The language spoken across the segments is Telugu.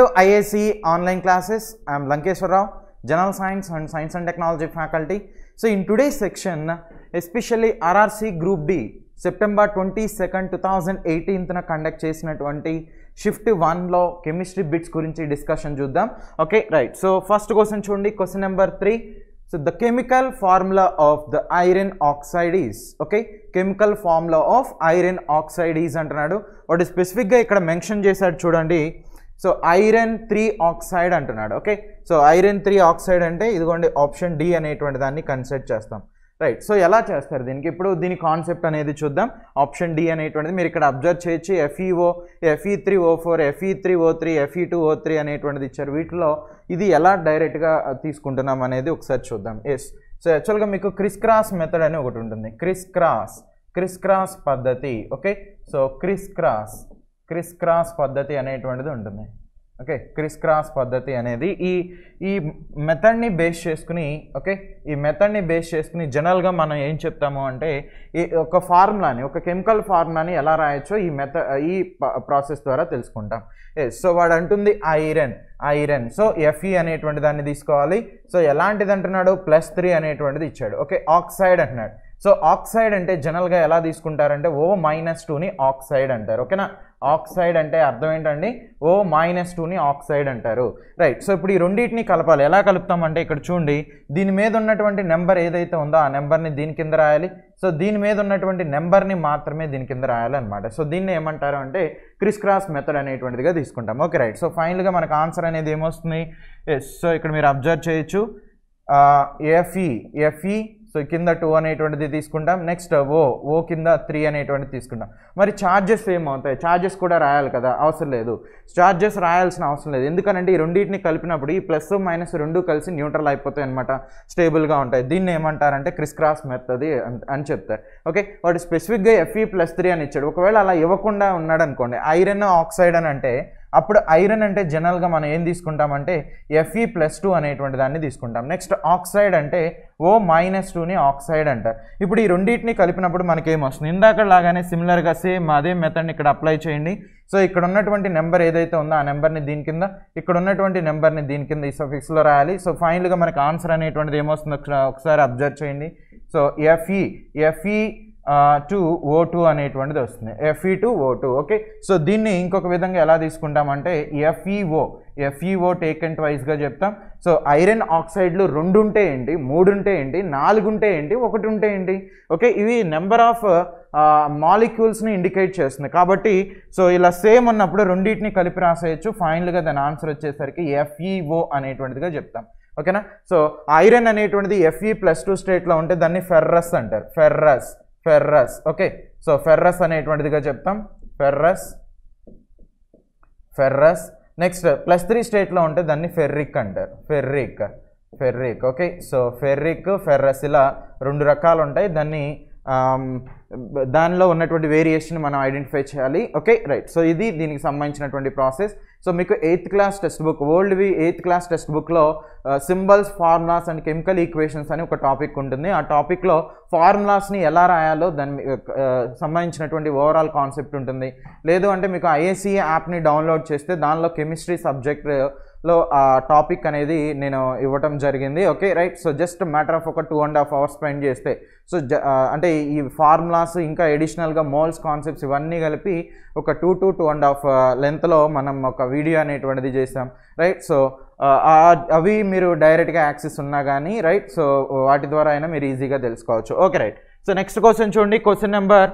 Welcome to IAC online classes I'm Lankeswararao general science and science and technology faculty so in today section especially RRC group D September twenty second two thousand ఎయిటీన్త్న కండక్ట్ చేసినటువంటి షిఫ్ట్ వన్లో కెమిస్ట్రీ బిట్స్ గురించి డిస్కషన్ చూద్దాం okay right so first question చూడండి question number three so the chemical formula of the iron oxide is okay chemical formula of iron oxide is అంటున్నాడు వాడు స్పెసిఫిక్గా ఇక్కడ మెన్షన్ చేశాడు చూడండి సో ఐరన్ త్రీ ఆక్సైడ్ అంటున్నాడు okay so iron three oxide అంటే ఇదిగోండి ఆప్షన్ డి అనేటువంటి దాన్ని కన్సిడర్ చేస్తాం రైట్ సో ఎలా చేస్తారు దీనికి ఇప్పుడు దీని కాన్సెప్ట్ అనేది చూద్దాం ఆప్షన్ డి అనేటువంటిది మీరు ఇక్కడ అబ్జర్వ్ చేయొచ్చు F E O F E three O four F E three O three F E two O three అనేటువంటిది ఇచ్చారు వీటిలో ఇది ఎలా డైరెక్ట్గా తీసుకుంటున్నాం అనేది ఒకసారి చూద్దాం ఎస్ సో యాక్చువల్గా మీకు క్రిస్ క్రాస్ మెథడ్ అని ఒకటి ఉంటుంది క్రిస్ క్రాస్ క్రిస్ క్రాస్ పద్ధతి okay so criss cross criss cross పద్ధతి అనేటువంటిది ఉంటుంది ఓకే క్రిస్ క్రాస్ పద్ధతి అనేది ఈ ఈ మెథడ్ని బేస్ చేసుకుని ఓకే ఈ మెథడ్ని బేస్ చేసుకుని జనరల్గా మనం ఏం చెప్తాము అంటే ఈ ఒక ఫార్ములాని ఒక కెమికల్ ఫార్ములాని ఎలా రాయొచ్చో ఈ మెథ ఈ ప్రాసెస్ ద్వారా తెలుసుకుంటాం సో వాడు అంటుంది ఐరన్ ఐరన్ సో ఎఫ్ఈ అనేటువంటి దాన్ని తీసుకోవాలి సో ఎలాంటిది అంటున్నాడు ప్లస్ త్రీ అనేటువంటిది ఇచ్చాడు ఓకే ఆక్సైడ్ అంటున్నాడు సో ఆక్సైడ్ అంటే జనరల్గా ఎలా తీసుకుంటారంటే ఓ మైనస్ టూని ఆక్సైడ్ అంటారు ఓకేనా ఆక్సైడ్ అంటే అర్థం ఏంటండి ఓ మైనస్ టూని ఆక్సైడ్ అంటారు రైట్ సో ఇప్పుడు ఈ రెండింటిని కలపాలి ఎలా కలుపుతామంటే ఇక్కడ చూడండి దీని మీద ఉన్నటువంటి నెంబర్ ఏదైతే ఉందో ఆ నెంబర్ని దీని కింద రాయాలి సో దీని మీద ఉన్నటువంటి నెంబర్ని మాత్రమే దీని కింద రాయాలన్నమాట సో దీన్ని ఏమంటారు అంటే క్రిస్ క్రాస్ మెథడ్ అనేటువంటిదిగా తీసుకుంటాం ఓకే రైట్ సో ఫైనల్గా మనకు ఆన్సర్ అనేది ఏమొస్తుంది ఎస్ సో ఇక్కడ మీరు అబ్జర్వ్ చేయొచ్చు ఎఫ్ఈ ఎఫ్ఈ సో కింద టూ అనేటువంటిది తీసుకుంటాం నెక్స్ట్ ఓ ఓ కింద త్రీ అనేటువంటిది తీసుకుంటాం మరి ఛార్జెస్ ఏమవుతాయి ఛార్జెస్ కూడా రాయాలి కదా అవసరం లేదు ఛార్జెస్ రాయాల్సిన అవసరం లేదు ఎందుకనంటే ఈ రెండింటిని కలిపినప్పుడు ఈ ప్లస్ మైనస్ రెండు కలిసి న్యూట్రల్ అయిపోతాయి అనమాట స్టేబుల్గా ఉంటాయి దీన్ని ఏమంటారంటే క్రిస్ క్రాస్ మెత్తది అని చెప్తారు ఓకే వాటి స్పెసిఫిక్గా ఎఫ్ఈ ప్లస్ త్రీ అని ఇచ్చాడు ఒకవేళ అలా ఇవ్వకుండా ఉన్నాడు అనుకోండి ఐరన్ ఆక్సైడ్ అని అంటే అప్పుడు ఐరన్ అంటే జనరల్గా మనం ఏం తీసుకుంటామంటే ఎఫ్ఈ ప్లస్ టూ అనేటువంటి దాన్ని తీసుకుంటాం నెక్స్ట్ ఆక్సైడ్ అంటే ఓ మైనస్ టూని ఆక్సైడ్ అంటారు ఇప్పుడు ఈ రెండింటిని కలిపినప్పుడు మనకేమొస్తుంది ఇందాక లాగానే సిమిలర్గా సేమ్ అదే మెథడ్ని ఇక్కడ అప్లై చేయండి సో ఇక్కడ ఉన్నటువంటి నెంబర్ ఏదైతే ఉందో ఆ నెంబర్ని దీని కింద ఇక్కడ ఉన్నటువంటి నెంబర్ని దీని కింద ఈ ఫిక్స్లో రాయాలి సో ఫైనల్గా మనకి ఆన్సర్ అనేటువంటిది ఏమొస్తుందో ఒకసారి అబ్జర్వ్ చేయండి so F E F E two O two అనేటువంటిది వస్తుంది F E two O two okay so దీన్ని ఇంకొక విధంగా ఎలా తీసుకుంటామంటే ఎఫ్ఈఓ ఎఫ్ఈఓ టేక్ అండ్ వైజ్గా చెప్తాం సో ఐరన్ ఆక్సైడ్లు రెండు ఉంటే ఏంటి మూడు ఉంటే ఏంటి నాలుగు ఉంటే ఏంటి ఒకటి ఉంటే ఏంటి ఓకే ఇవి నెంబర్ ఆఫ్ మాలిక్యూల్స్ని ఇండికేట్ చేస్తుంది కాబట్టి సో ఇలా సేమ్ అన్నప్పుడు రెండింటిని కలిపి రాసేయచ్చు ఫైనల్గా దాని ఆన్సర్ వచ్చేసరికి ఎఫ్ఈఓ e అనేటువంటిదిగా చెప్తాం ఓకేనా సో ఐరన్ అనేటువంటిది ఎఫ్ఈ ప్లస్ టూ స్టేట్లో ఉంటే దాన్ని ఫెర్రస్ అంటారు ferrous ferrous okay so ferrous అనేటువంటిదిగా చెప్తాం ferrous ferrous next plus three స్టేట్లో ఉంటే దాన్ని ఫెర్రిక్ అంటారు ferric ferric okay so ferric ferrous ఇలా రెండు రకాలు ఉంటాయి దాన్ని దానిలో ఉన్నటువంటి వేరియేషన్ మనం ఐడెంటిఫై చేయాలి ఓకే రైట్ సో ఇది దీనికి సంబంధించినటువంటి ప్రాసెస్ సో మీకు ఎయిత్ క్లాస్ టెక్స్ట్ బుక్ వి ఎయిత్ క్లాస్ టెక్స్ట్ బుక్లో symbols formulas and chemical equations అని ఒక టాపిక్ ఉంటుంది ఆ టాపిక్లో ఫార్ములాస్ని ఎలా రాయాలో దాని uh, సంబంధించినటువంటి ఓవరాల్ కాన్సెప్ట్ ఉంటుంది లేదు అంటే మీకు ఐఏసీ యాప్ని డౌన్లోడ్ చేస్తే దానిలో కెమిస్ట్రీ సబ్జెక్ట్ లో ఆ టాపిక్ అనేది నేను ఇవ్వటం జరిగింది okay right so just matter of ఒక two and half hours spend చేస్తే సో అంటే ఈ ఫార్ములాస్ ఇంకా ఎడిషనల్గా మోల్స్ కాన్సెప్ట్స్ ఇవన్నీ కలిపి ఒక two to two and half లెంత్లో మనం ఒక వీడియో అనేటువంటిది చేసాం రైట్ సో అవి మీరు డైరెక్ట్గా యాక్సెస్ ఉన్నా కానీ రైట్ సో వాటి ద్వారా అయినా మీరు ఈజీగా తెలుసుకోవచ్చు okay right so next question చూడండి question number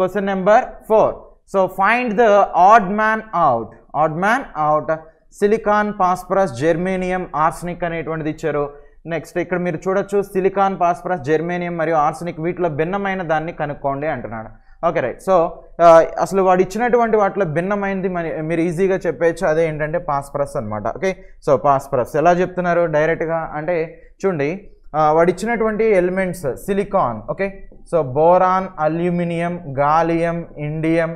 question number four so find the odd man out odd man out silicon phosphorus germanium arsenic అనేటువంటిది ఇచ్చారు నెక్స్ట్ ఇక్కడ మీరు చూడొచ్చు సిలికాన్ పాస్పరస్ జెర్మేనియం మరియు ఆర్సనిక్ వీటిలో భిన్నమైన దాన్ని కనుక్కోండి అంటున్నాడు ఓకే రైట్ సో అసలు వాడు ఇచ్చినటువంటి వాటిలో భిన్నమైనది మీరు ఈజీగా చెప్పేయచ్చు అదే ఏంటంటే పాస్పరస్ అనమాట ఓకే సో పాస్పరస్ ఎలా చెప్తున్నారు డైరెక్ట్గా అంటే చూడండి uh, వాడు ఇచ్చినటువంటి elements silicon okay so boron aluminium gallium indium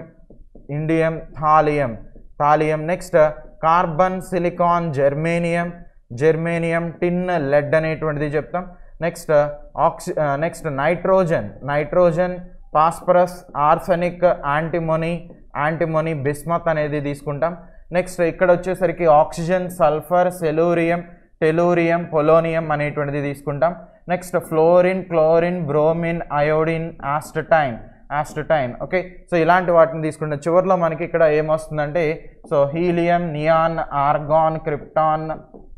indium thallium thallium next carbon silicon germanium germanium tin lead అనేటువంటిది చెప్తాం next oxy next nitrogen nitrogen phosphorus arsenic antimony antimony bismuth అనేది తీసుకుంటాం నెక్స్ట్ ఇక్కడ వచ్చేసరికి oxygen sulphur selenium tellurium polonium అనేటువంటిది తీసుకుంటాం next fluorine chlorine bromine iodine astatine astatine okay so ఇలాంటి వాటిని తీసుకుంటే చివరిలో మనకి ఇక్కడ ఏమొస్తుందంటే so helium neon argon krypton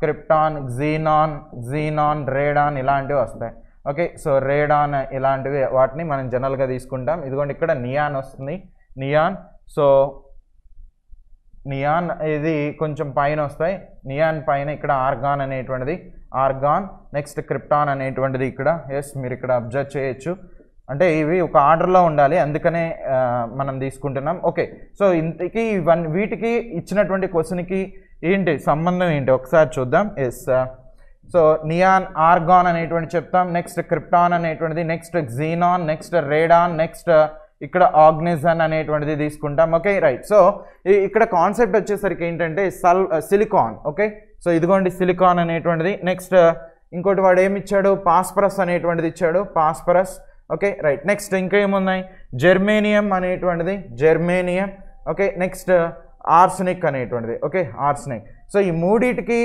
krypton xenon xenon radon ఇలాంటివి వస్తాయి ఓకే సో రేడాన్ ఇలాంటివి వాటిని మనం జనరల్గా తీసుకుంటాం ఇదిగోండి ఇక్కడ నియాన్ వస్తుంది నియాన్ సో నియాన్ ఇది కొంచెం పైన వస్తాయి నియాన్ పైన ఇక్కడ ఆర్గాన్ అనేటువంటిది ఆర్గాన్ నెక్స్ట్ క్రిప్టాన్ అనేటువంటిది ఇక్కడ ఎస్ మీరు ఇక్కడ అబ్జర్వ్ చేయొచ్చు అంటే ఇవి ఒక ఆర్డర్లో ఉండాలి అందుకనే మనం తీసుకుంటున్నాం ఓకే సో ఇంతకి వన్ వీటికి ఇచ్చినటువంటి క్వశ్చన్కి ఏంటి సంబంధం ఏంటి ఒకసారి చూద్దాం ఎస్ సో నియాన్ ఆర్గాన్ అనేటువంటి చెప్తాం నెక్స్ట్ క్రిప్టాన్ అనేటువంటిది next xenon next radon next ఇక్కడ ఆగ్నిజన్ అనేటువంటిది తీసుకుంటాం ఓకే రైట్ సో ఇక్కడ కాన్సెప్ట్ వచ్చేసరికి ఏంటంటే సల్ సిలికాన్ ఓకే సో ఇదిగోండి సిలికాన్ అనేటువంటిది నెక్స్ట్ ఇంకోటి వాడు ఏమి ఇచ్చాడు పాస్పరస్ అనేటువంటిది ఇచ్చాడు పాస్పరస్ ఓకే రైట్ నెక్స్ట్ ఇంకా ఏమున్నాయి జెర్మేనియం అనేటువంటిది germanium okay next uh, arsenic అనేటువంటిది ఓకే ఆర్స్నిక్ సో ఈ మూడిటికి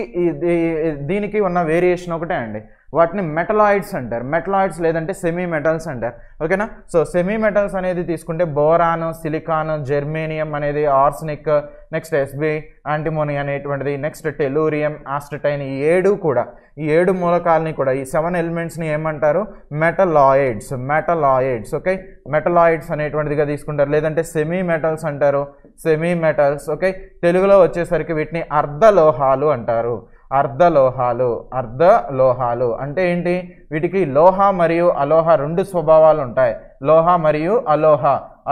దీనికి ఉన్న వేరియేషన్ ఒకటే అండి వాటిని మెటలాయిడ్స్ అంటారు మెటలాయిడ్స్ లేదంటే సెమీ మెటల్స్ అంటారు ఓకేనా సో సెమీ మెటల్స్ అనేది తీసుకుంటే బోరాన్ సిలికాన్ జెర్మేనియం అనేది ఆర్సనిక్ నెక్స్ట్ ఎస్బి యాంటిమోని అనేటువంటిది నెక్స్ట్ టెలూరియం ఆస్టటైన్ ఈ ఏడు కూడా ఈ ఏడు మూలకాలని కూడా ఈ సెవెన్ ఎలిమెంట్స్ని ఏమంటారు మెటలాయిడ్స్ మెటలాయిడ్స్ ఓకే మెటలాయిడ్స్ అనేటువంటిదిగా తీసుకుంటారు లేదంటే సెమీ మెటల్స్ అంటారు సెమీ మెటల్స్ ఓకే తెలుగులో వచ్చేసరికి వీటిని అర్ధలోహాలు అంటారు అర్ధలోహాలు అర్ధ లోహాలు అంటే ఏంటి వీటికి లోహ మరియు అలోహ రెండు స్వభావాలు ఉంటాయి లోహ మరియు అలోహ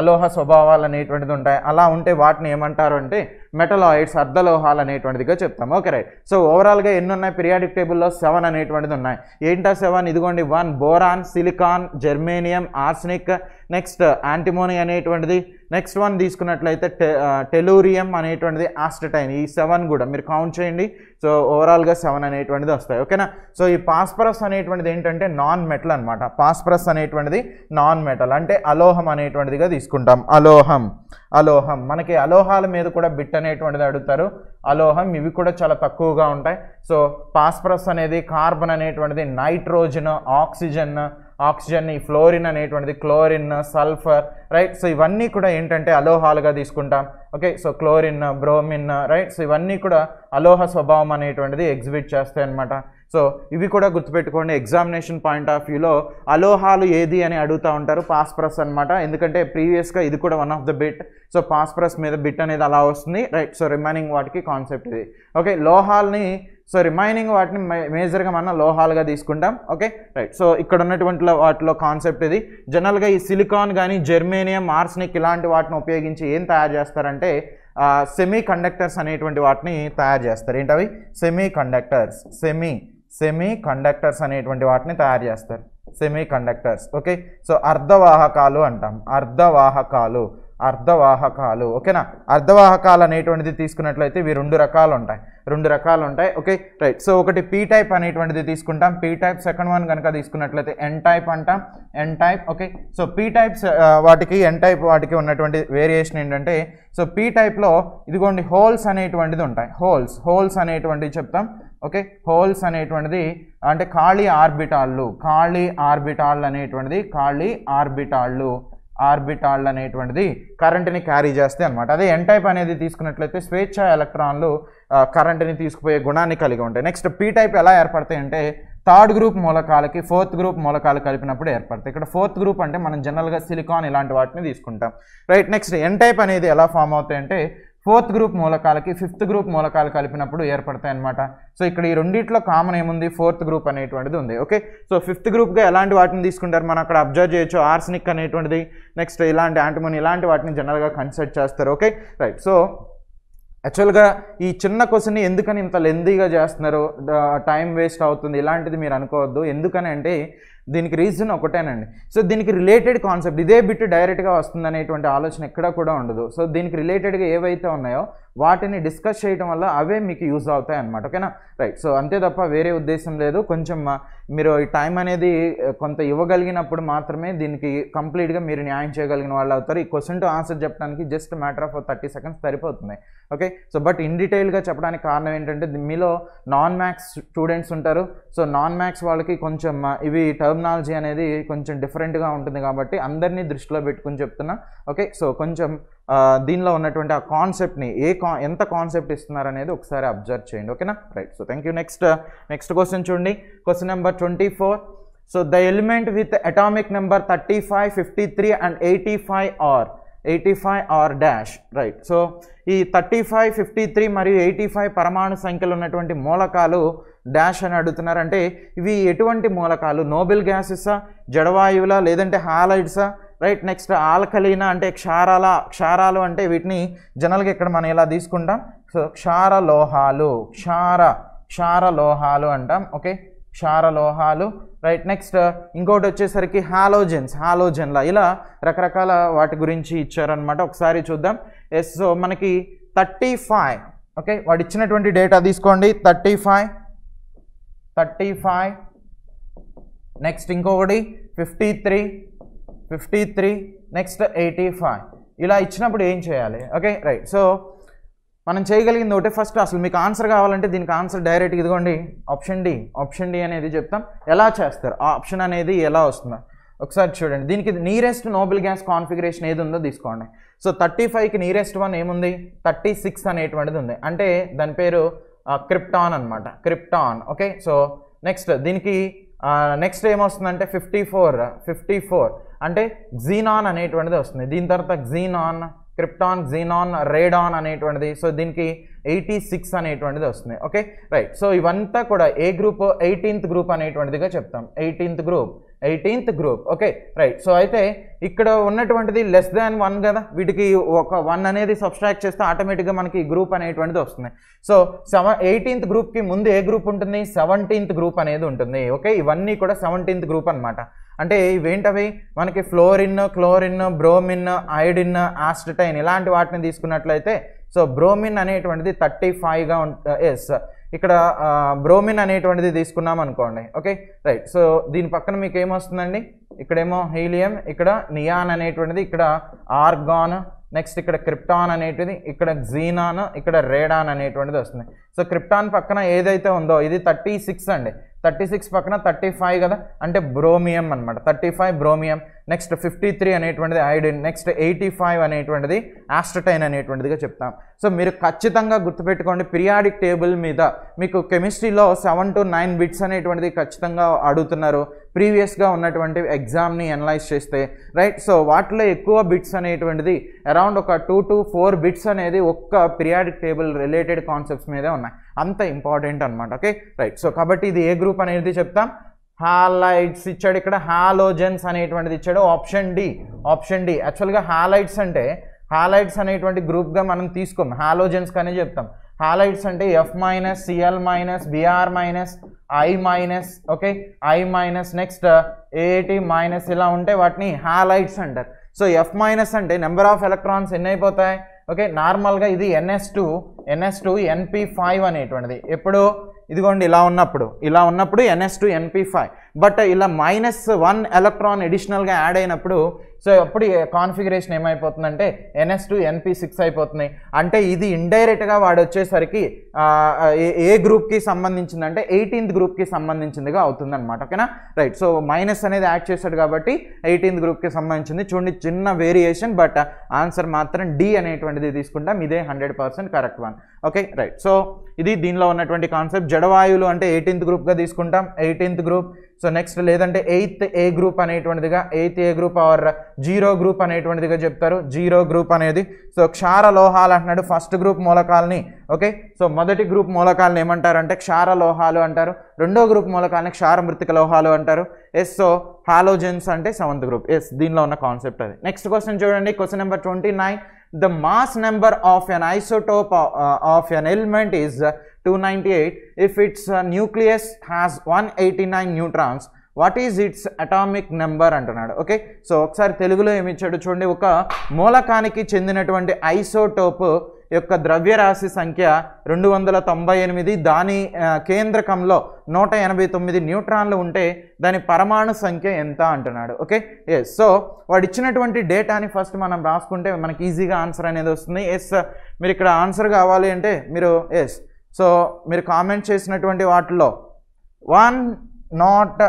అలోహ స్వభావాలు అనేటువంటిది ఉంటాయి అలా ఉంటే వాటిని ఏమంటారు అంటే మెటలాయిడ్స్ అర్ధలోహాలు అనేటువంటిదిగా చెప్తాము ఓకే రైట్ సో ఓవరాల్గా ఎన్ని ఉన్నాయి పిరియాడిక్ టేబుల్లో సెవెన్ అనేటువంటిది ఉన్నాయి ఏంటా సెవెన్ ఇదిగోండి one boron silicon germanium arsenic next antimony అనేటువంటిది నెక్స్ట్ వన్ తీసుకున్నట్లయితే టె టెలూరియం అనేటువంటిది ఆస్టటైన్ ఈ సెవెన్ కూడా మీరు కౌంట్ చేయండి సో ఓవరాల్గా సెవెన్ అనేటువంటిది వస్తాయి ఓకేనా సో ఈ పాస్పరస్ అనేటువంటిది ఏంటంటే నాన్ మెటల్ అనమాట పాస్పరస్ అనేటువంటిది నాన్ మెటల్ అంటే అలోహం అనేటువంటిదిగా తీసుకుంటాం అలోహం అలోహం మనకి అలోహాల మీద కూడా బిట్ అనేటువంటిది అడుగుతారు అలోహం ఇవి కూడా చాలా తక్కువగా ఉంటాయి సో పాస్పరస్ అనేది కార్బన్ అనేటువంటిది నైట్రోజన్ ఆక్సిజన్ ఆక్సిజన్ ఈ ఫ్లోరిన్ అనేటువంటిది క్లోరిన్ సల్ఫర్ రైట్ సో ఇవన్నీ కూడా ఏంటంటే అలోహాలుగా తీసుకుంటాం okay so chlorine bromine right so ఇవన్నీ కూడా అలోహ స్వభావం అనేటువంటిది ఎగ్జిబిట్ చేస్తాయి అనమాట సో ఇవి కూడా గుర్తుపెట్టుకోండి ఎగ్జామినేషన్ పాయింట్ ఆఫ్ వ్యూలో అలోహాలు ఏది అని అడుగుతూ ఉంటారు పాస్ప్రస్ అనమాట ఎందుకంటే ప్రీవియస్గా ఇది కూడా one of the bit so phosphorus మీద బిట్ అనేది అలా వస్తుంది రైట్ సో రిమైనింగ్ వాటికి కాన్సెప్ట్ ఇది ఓకే లోహాల్ని సో రిమైనింగ్ వాటిని మేజర్గా మనం లోహాలుగా తీసుకుంటాం ఓకే రైట్ సో ఇక్కడ ఉన్నటువంటి వాటిలో కాన్సెప్ట్ ఇది జనరల్గా ఈ సిలికాన్ కానీ జెర్మేనియం మార్స్నిక్ ఇలాంటి వాటిని ఉపయోగించి ఏం తయారు చేస్తారంటే సెమీ కండక్టర్స్ అనేటువంటి వాటిని తయారు చేస్తారు ఏంటవి semi conductors semi semi conductors అనేటువంటి వాటిని తయారు చేస్తారు సెమీ కండక్టర్స్ ఓకే సో అర్ధవాహకాలు అంటాం అర్ధవాహకాలు అర్ధవాహకాలు ఓకేనా అర్ధవాహకాలు అనేటువంటిది తీసుకున్నట్లయితే ఇవి రెండు రకాలు ఉంటాయి రెండు రకాలు ఉంటాయి ఓకే రైట్ సో ఒకటి పీ టైప్ అనేటువంటిది తీసుకుంటాం పీ టైప్ సెకండ్ వన్ కనుక తీసుకున్నట్లయితే ఎన్ టైప్ అంటాం N type okay so P types వాటికి ఎన్ టైప్ వాటికి ఉన్నటువంటి వేరియేషన్ ఏంటంటే సో పీ టైప్లో ఇదిగోండి హోల్స్ అనేటువంటిది ఉంటాయి హోల్స్ హోల్స్ అనేటువంటివి చెప్తాం ఓకే హోల్స్ అనేటువంటిది అంటే ఖాళీ ఆర్బిటాళ్ళు ఖాళీ ఆర్బిటాళ్ళు అనేటువంటిది ఖాళీ ఆర్బిటాళ్ళు ఆర్బిటాల్ అనేటువంటిది కరెంట్ని క్యారీ చేస్తాయి అనమాట అదే ఎన్ టైప్ అనేది తీసుకున్నట్లయితే స్వేచ్ఛ ఎలక్ట్రాన్లు కరెంట్ని తీసుకుపోయే గుణాన్ని కలిగి ఉంటాయి నెక్స్ట్ పీ టైప్ ఎలా ఏర్పడతాయి అంటే థర్డ్ గ్రూప్ మూలకాలకి ఫోర్త్ గ్రూప్ మూలకాలు కలిపినప్పుడు ఏర్పడతాయి ఇక్కడ ఫోర్త్ గ్రూప్ అంటే మనం జనరల్గా సిలికాన్ ఇలాంటి వాటిని తీసుకుంటాం రైట్ నెక్స్ట్ ఎన్ టైప్ అనేది ఎలా ఫామ్ అవుతాయి అంటే ఫోర్త్ గ్రూప్ మూలకాలకి ఫిఫ్త్ గ్రూప్ మూలకాలు కలిపినప్పుడు ఏర్పడతాయి అనమాట సో ఇక్కడ ఈ రెండిట్లో కామన్ ఏముంది ఫోర్త్ గ్రూప్ అనేటువంటిది ఉంది ఓకే సో ఫిఫ్త్ గ్రూప్గా ఎలాంటి వాటిని తీసుకుంటారు మనం అక్కడ అబ్జర్వ్ చేయొచ్చు ఆర్సినిక్ అనేటువంటిది నెక్స్ట్ ఇలాంటి యాంటమోని ఇలాంటి వాటిని జనరల్గా కన్సిడర్ చేస్తారు ఓకే రైట్ సో యాక్చువల్గా ఈ చిన్న క్వశ్చన్ని ఎందుకని ఇంత లెందీగా చేస్తున్నారు టైం వేస్ట్ అవుతుంది ఇలాంటిది మీరు అనుకోవద్దు ఎందుకని అంటే దీనికి రీజన్ ఒకటేనండి సో దీనికి రిలేటెడ్ కాన్సెప్ట్ ఇదే బిట్ డైరెక్ట్గా వస్తుంది అనేటువంటి ఆలోచన ఎక్కడా కూడా ఉండదు సో దీనికి రిలేటెడ్గా ఏవైతే ఉన్నాయో వాటిని డిస్కస్ చేయడం వల్ల అవే మీకు యూజ్ అవుతాయి అనమాట ఓకేనా రైట్ సో అంతే తప్ప వేరే ఉద్దేశం లేదు కొంచెం మీరు ఈ టైం అనేది కొంత ఇవ్వగలిగినప్పుడు మాత్రమే దీనికి కంప్లీట్గా మీరు న్యాయం చేయగలిగిన వాళ్ళు అవుతారు ఈ క్వశ్చన్ టు ఆన్సర్ చెప్పడానికి just matter of thirty seconds సరిపోతుంది ఓకే సో బట్ ఇన్ డీటెయిల్గా చెప్పడానికి కారణం ఏంటంటే మీలో నాన్ మ్యాథ్స్ స్టూడెంట్స్ ఉంటారు సో నాన్ మ్యాథ్స్ వాళ్ళకి కొంచెం ఇవి టర్మినాలజీ అనేది కొంచెం డిఫరెంట్గా ఉంటుంది కాబట్టి అందరినీ దృష్టిలో పెట్టుకుని చెప్తున్నా ఓకే సో కొంచెం దీనిలో ఉన్నటువంటి ఆ కాన్సెప్ట్ని ఏ కా ఎంత కాన్సెప్ట్ ఇస్తున్నారు అనేది ఒకసారి అబ్జర్వ్ చేయండి ఓకేనా right so thank you next next question చూడండి question number twenty four so the element with atomic number thirty five fifty three and eighty five or eighty five or dash right so ఈ థర్టీ ఫైవ్ ఫిఫ్టీ త్రీ మరియు ఎయిటీ ఫైవ్ పరమాణు సంఖ్యలు ఉన్నటువంటి మూలకాలు డాష్ అని అడుగుతున్నారంటే ఇవి ఎటువంటి మూలకాలు నోబెల్ గ్యాసెసా జడవాయువులా లేదంటే హాలైడ్సా రైట్ నెక్స్ట్ ఆల్కలీన అంటే క్షారాల క్షారాలు అంటే వీటిని జనరల్గా ఇక్కడ మనం ఇలా తీసుకుంటాం సో క్షార లోహాలు క్షార క్షార లోహాలు అంటాం ఓకే క్షార లోహాలు రైట్ నెక్స్ట్ ఇంకోటి వచ్చేసరికి హాలోజెన్స్ హాలోజెన్ల ఇలా రకరకాల వాటి గురించి ఇచ్చారనమాట ఒకసారి చూద్దాం ఎస్ సో మనకి థర్టీ ఫైవ్ ఓకే వాడు ఇచ్చినటువంటి డేటా తీసుకోండి thirty five thirty five next ఇంకొకటి fifty three fifty three next eighty five ఇలా ఇచ్చినప్పుడు ఏం చేయాలి ఓకే రైట్ సో మనం చేయగలిగింది ఒకటి ఫస్ట్ అసలు మీకు ఆన్సర్ కావాలంటే దీనికి ఆన్సర్ డైరెక్ట్ ఇదిగోండి ఆప్షన్ డి ఆప్షన్ డి అనేది చెప్తాం ఎలా చేస్తారు ఆ ఆప్షన్ అనేది ఎలా వస్తుందో ఒకసారి చూడండి దీనికి నీరెస్ట్ నోబెల్ గ్యాస్ కాన్ఫిగరేషన్ ఏది ఉందో తీసుకోండి సో థర్టీ ఫైవ్కి నీరెస్ట్ వన్ ఏముంది థర్టీ సిక్స్ అనేటువంటిది ఉంది అంటే దాని పేరు క్రిప్టాన్ అనమాట క్రిప్టాన్ ఓకే సో నెక్స్ట్ దీనికి నెక్స్ట్ ఏమొస్తుందంటే ఫిఫ్టీ ఫోర్ ఫిఫ్టీ ఫోర్ అంటే జీనాన్ అనేటువంటిది వస్తుంది దీని తర్వాత జీనాన్ క్రిప్టాన్ జీనాన్ రేడాన్ అనేటువంటిది సో దీనికి ఎయిటీ సిక్స్ అనేటువంటిది వస్తుంది ఓకే రైట్ సో ఇవంతా కూడా ఏ గ్రూప్ ఎయిటీన్త్ గ్రూప్ అనేటువంటిదిగా చెప్తాం eighteenth group eighteenth group okay right so అయితే ఇక్కడ ఉన్నటువంటిది లెస్ దాన్ వన్ కదా వీటికి ఒక వన్ అనేది సబ్స్ట్రాక్ట్ చేస్తే ఆటోమేటిక్గా మనకి ఈ గ్రూప్ అనేటువంటిది వస్తుంది సో సెవ ఎయిటీన్త్ గ్రూప్కి ముందు ఏ గ్రూప్ ఉంటుంది సెవెంటీన్త్ గ్రూప్ అనేది ఉంటుంది ఓకే ఇవన్నీ కూడా సెవెంటీన్త్ గ్రూప్ అనమాట అంటే ఇవేంటవి మనకి fluorine chlorine bromine iodine astatine ఇలాంటి వాటిని తీసుకున్నట్లయితే సో బ్రోమిన్ అనేటువంటిది థర్టీ ఫైవ్గా ఉంట ఎస్ uh, ఇక్కడ uh, బ్రోమిన్ అనేటువంటిది తీసుకున్నాం అనుకోండి ఓకే రైట్ సో దీని పక్కన మీకు ఏమొస్తుందండి ఇక్కడేమో హీలియం ఇక్కడ నియాన్ అనేటువంటిది ఇక్కడ ఆర్గాన్ నెక్స్ట్ ఇక్కడ క్రిప్టాన్ అనేటిది ఇక్కడ జీనాన్ ఇక్కడ రేడాన్ అనేటువంటిది వస్తుంది సో క్రిప్టాన్ పక్కన ఏదైతే ఉందో ఇది థర్టీ సిక్స్ అండి థర్టీ సిక్స్ పక్కన థర్టీ ఫైవ్ కదా అంటే బ్రోమియం అనమాట thirty five bromium next fifty three అనేటువంటిది ఐడిన్ నెక్స్ట్ ఎయిటీ ఫైవ్ అనేటువంటిది ఆస్ట్రటైన్ అనేటువంటిదిగా చెప్తాం సో మీరు ఖచ్చితంగా గుర్తుపెట్టుకోండి పిరియాడిక్ టేబుల్ మీద మీకు కెమిస్ట్రీలో సెవెన్ టు నైన్ బిట్స్ అనేటువంటిది ఖచ్చితంగా అడుగుతున్నారు ప్రీవియస్గా ఉన్నటువంటి ఎగ్జామ్ని అనలైజ్ చేస్తే రైట్ సో వాటిలో ఎక్కువ బిట్స్ అనేటువంటిది అరౌండ్ ఒక టూ టు ఫోర్ బిట్స్ అనేది ఒక్క పిరియాడిక్ టేబుల్ రిలేటెడ్ కాన్సెప్ట్స్ మీదే ఉన్నాయి అంత ఇంపార్టెంట్ అనమాట ఓకే రైట్ సో కాబట్టి ఇది ఏ గ్రూప్ అనేది చెప్తాం హాలైట్స్ ఇచ్చాడు ఇక్కడ హాలోజెన్స్ అనేటువంటిది ఇచ్చాడు ఆప్షన్ డి ఆప్షన్ డి యాక్చువల్గా హాలైట్స్ అంటే హాలైట్స్ అనేటువంటి గ్రూప్గా మనం తీసుకోం హాలోజెన్స్ కానీ చెప్తాం హాలైట్స్ అంటే F minus CL minus B R minus I minus okay I minus next A T minus ఇలా ఉంటే వాటిని హాలైట్స్ అంటారు సో ఎఫ్ మైనస్ అంటే నెంబర్ ఆఫ్ ఎలక్ట్రాన్స్ ఎన్ని అయిపోతాయి ఓకే నార్మల్గా ఇది N S two N S two N P five అనేటువంటిది ఎప్పుడు ఇదిగోండి ఇలా ఉన్నప్పుడు ఇలా ఉన్నప్పుడు N S two N P five but ఇలా మైనస్ వన్ ఎలక్ట్రాన్ ఎడిషనల్గా యాడ్ అయినప్పుడు సో అప్పుడు కాన్ఫిగరేషన్ ఏమైపోతుందంటే ఎన్ఎస్ టు ఎన్పి సిక్స్ అయిపోతుంది అంటే ఇది ఇండైరెక్ట్గా వాడు వచ్చేసరికి ఏ గ్రూప్కి సంబంధించిందంటే ఎయిటీన్త్ గ్రూప్కి సంబంధించిందిగా అవుతుందన్నమాట ఓకేనా రైట్ సో మైనస్ అనేది యాడ్ చేశాడు కాబట్టి ఎయిటీన్త్ గ్రూప్కి సంబంధించింది చూడండి చిన్న వేరియేషన్ బట్ ఆన్సర్ మాత్రం డి అనేటువంటిది తీసుకుంటాం ఇదే hundred percent correct one okay right so ఇది దీనిలో ఉన్నటువంటి కాన్సెప్ట్ జడవాయువులు అంటే ఎయిటీన్త్ గ్రూప్గా తీసుకుంటాం ఎయిటీన్త్ గ్రూప్ సో నెక్స్ట్ లేదంటే ఎయిత్ ఏ గ్రూప్ అనేటువంటిదిగా eighth A group or zero group అనేటువంటిదిగా చెప్తారు జీరో గ్రూప్ అనేది సో క్షార లోహాలు అంటున్నాడు ఫస్ట్ గ్రూప్ మూలకాలని ఓకే సో మొదటి గ్రూప్ మూలకాలను ఏమంటారు అంటే క్షార లోహాలు అంటారు రెండో గ్రూప్ మూలకాలని క్షార మృతిక లోహాలు అంటారు ఎస్ సో హాలోజెన్స్ అంటే సెవెంత్ గ్రూప్ ఎస్ దీనిలో ఉన్న కాన్సెప్ట్ అది నెక్స్ట్ క్వశ్చన్ చూడండి question number twenty nine the mass number of an isotope of, uh, of an element is 298 if its nucleus has 189 neutrons what is its atomic number అంటున్నాడు ఓకే సో ఒకసారి తెలుగులో ఏమి ఇచ్చాడు చూడండి ఒక మూలకానికి చెందినటువంటి ఐసోటోప్ యొక్క ద్రవ్యరాశి సంఖ్య రెండు వందల తొంభై ఎనిమిది దాని కేంద్రకంలో నూట ఎనభై తొమ్మిది న్యూట్రాన్లు ఉంటే దాని పరమాణు సంఖ్య ఎంత అంటున్నాడు ఓకే ఎస్ సో వాడు ఇచ్చినటువంటి డేటాని ఫస్ట్ మనం రాసుకుంటే మనకి ఈజీగా ఆన్సర్ అనేది వస్తుంది ఎస్ మీరు ఇక్కడ ఆన్సర్ కావాలి అంటే మీరు ఎస్ సో మీరు కామెంట్ చేసినటువంటి వాటిలో one nought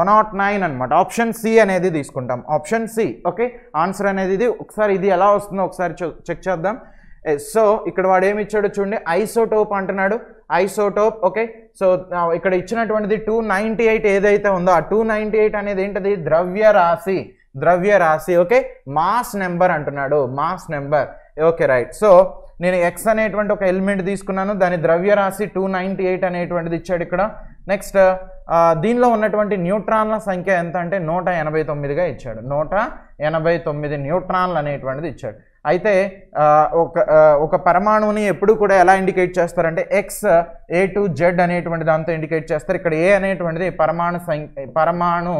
one nought nine అనమాట ఆప్షన్ సి అనేది తీసుకుంటాం ఆప్షన్ సి ఓకే ఆన్సర్ అనేది ఇది ఒకసారి ఇది ఎలా వస్తుందో ఒకసారి చెక్ చేద్దాం సో eh, ఇక్కడ వాడు ఏమి ఇచ్చాడు చూడండి ఐసోటోప్ అంటున్నాడు ఐసోటోప్ ఓకే సో ఇక్కడ ఇచ్చినటువంటిది టూ నైంటీ ఎయిట్ ఏదైతే ఉందో ఆ టూ నైంటీ ఎయిట్ అనేది ఏంటది ద్రవ్య రాశి ద్రవ్య రాశి ఓకే మాస్ నెంబర్ అంటున్నాడు mass number okay right so నేను ఎక్స్ అనేటువంటి ఒక ఎలిమెంట్ తీసుకున్నాను దాని ద్రవ్యరాశి టూ నైంటీ ఎయిట్ అనేటువంటిది ఇచ్చాడు ఇక్కడ నెక్స్ట్ దీనిలో ఉన్నటువంటి న్యూట్రాన్ల సంఖ్య ఎంత అంటే నూట ఎనభై తొమ్మిదిగా ఇచ్చాడు నూట ఎనభై తొమ్మిది న్యూట్రాన్లు అనేటువంటిది ఇచ్చాడు అయితే ఒక ఒక పరమాణువుని ఎప్పుడు కూడా ఎలా ఇండికేట్ చేస్తారంటే ఎక్స్ ఏ టు జెడ్ అనేటువంటి దాంతో ఇండికేట్ చేస్తారు ఇక్కడ ఏ అనేటువంటిది పరమాణు సంఖ్య పరమాణు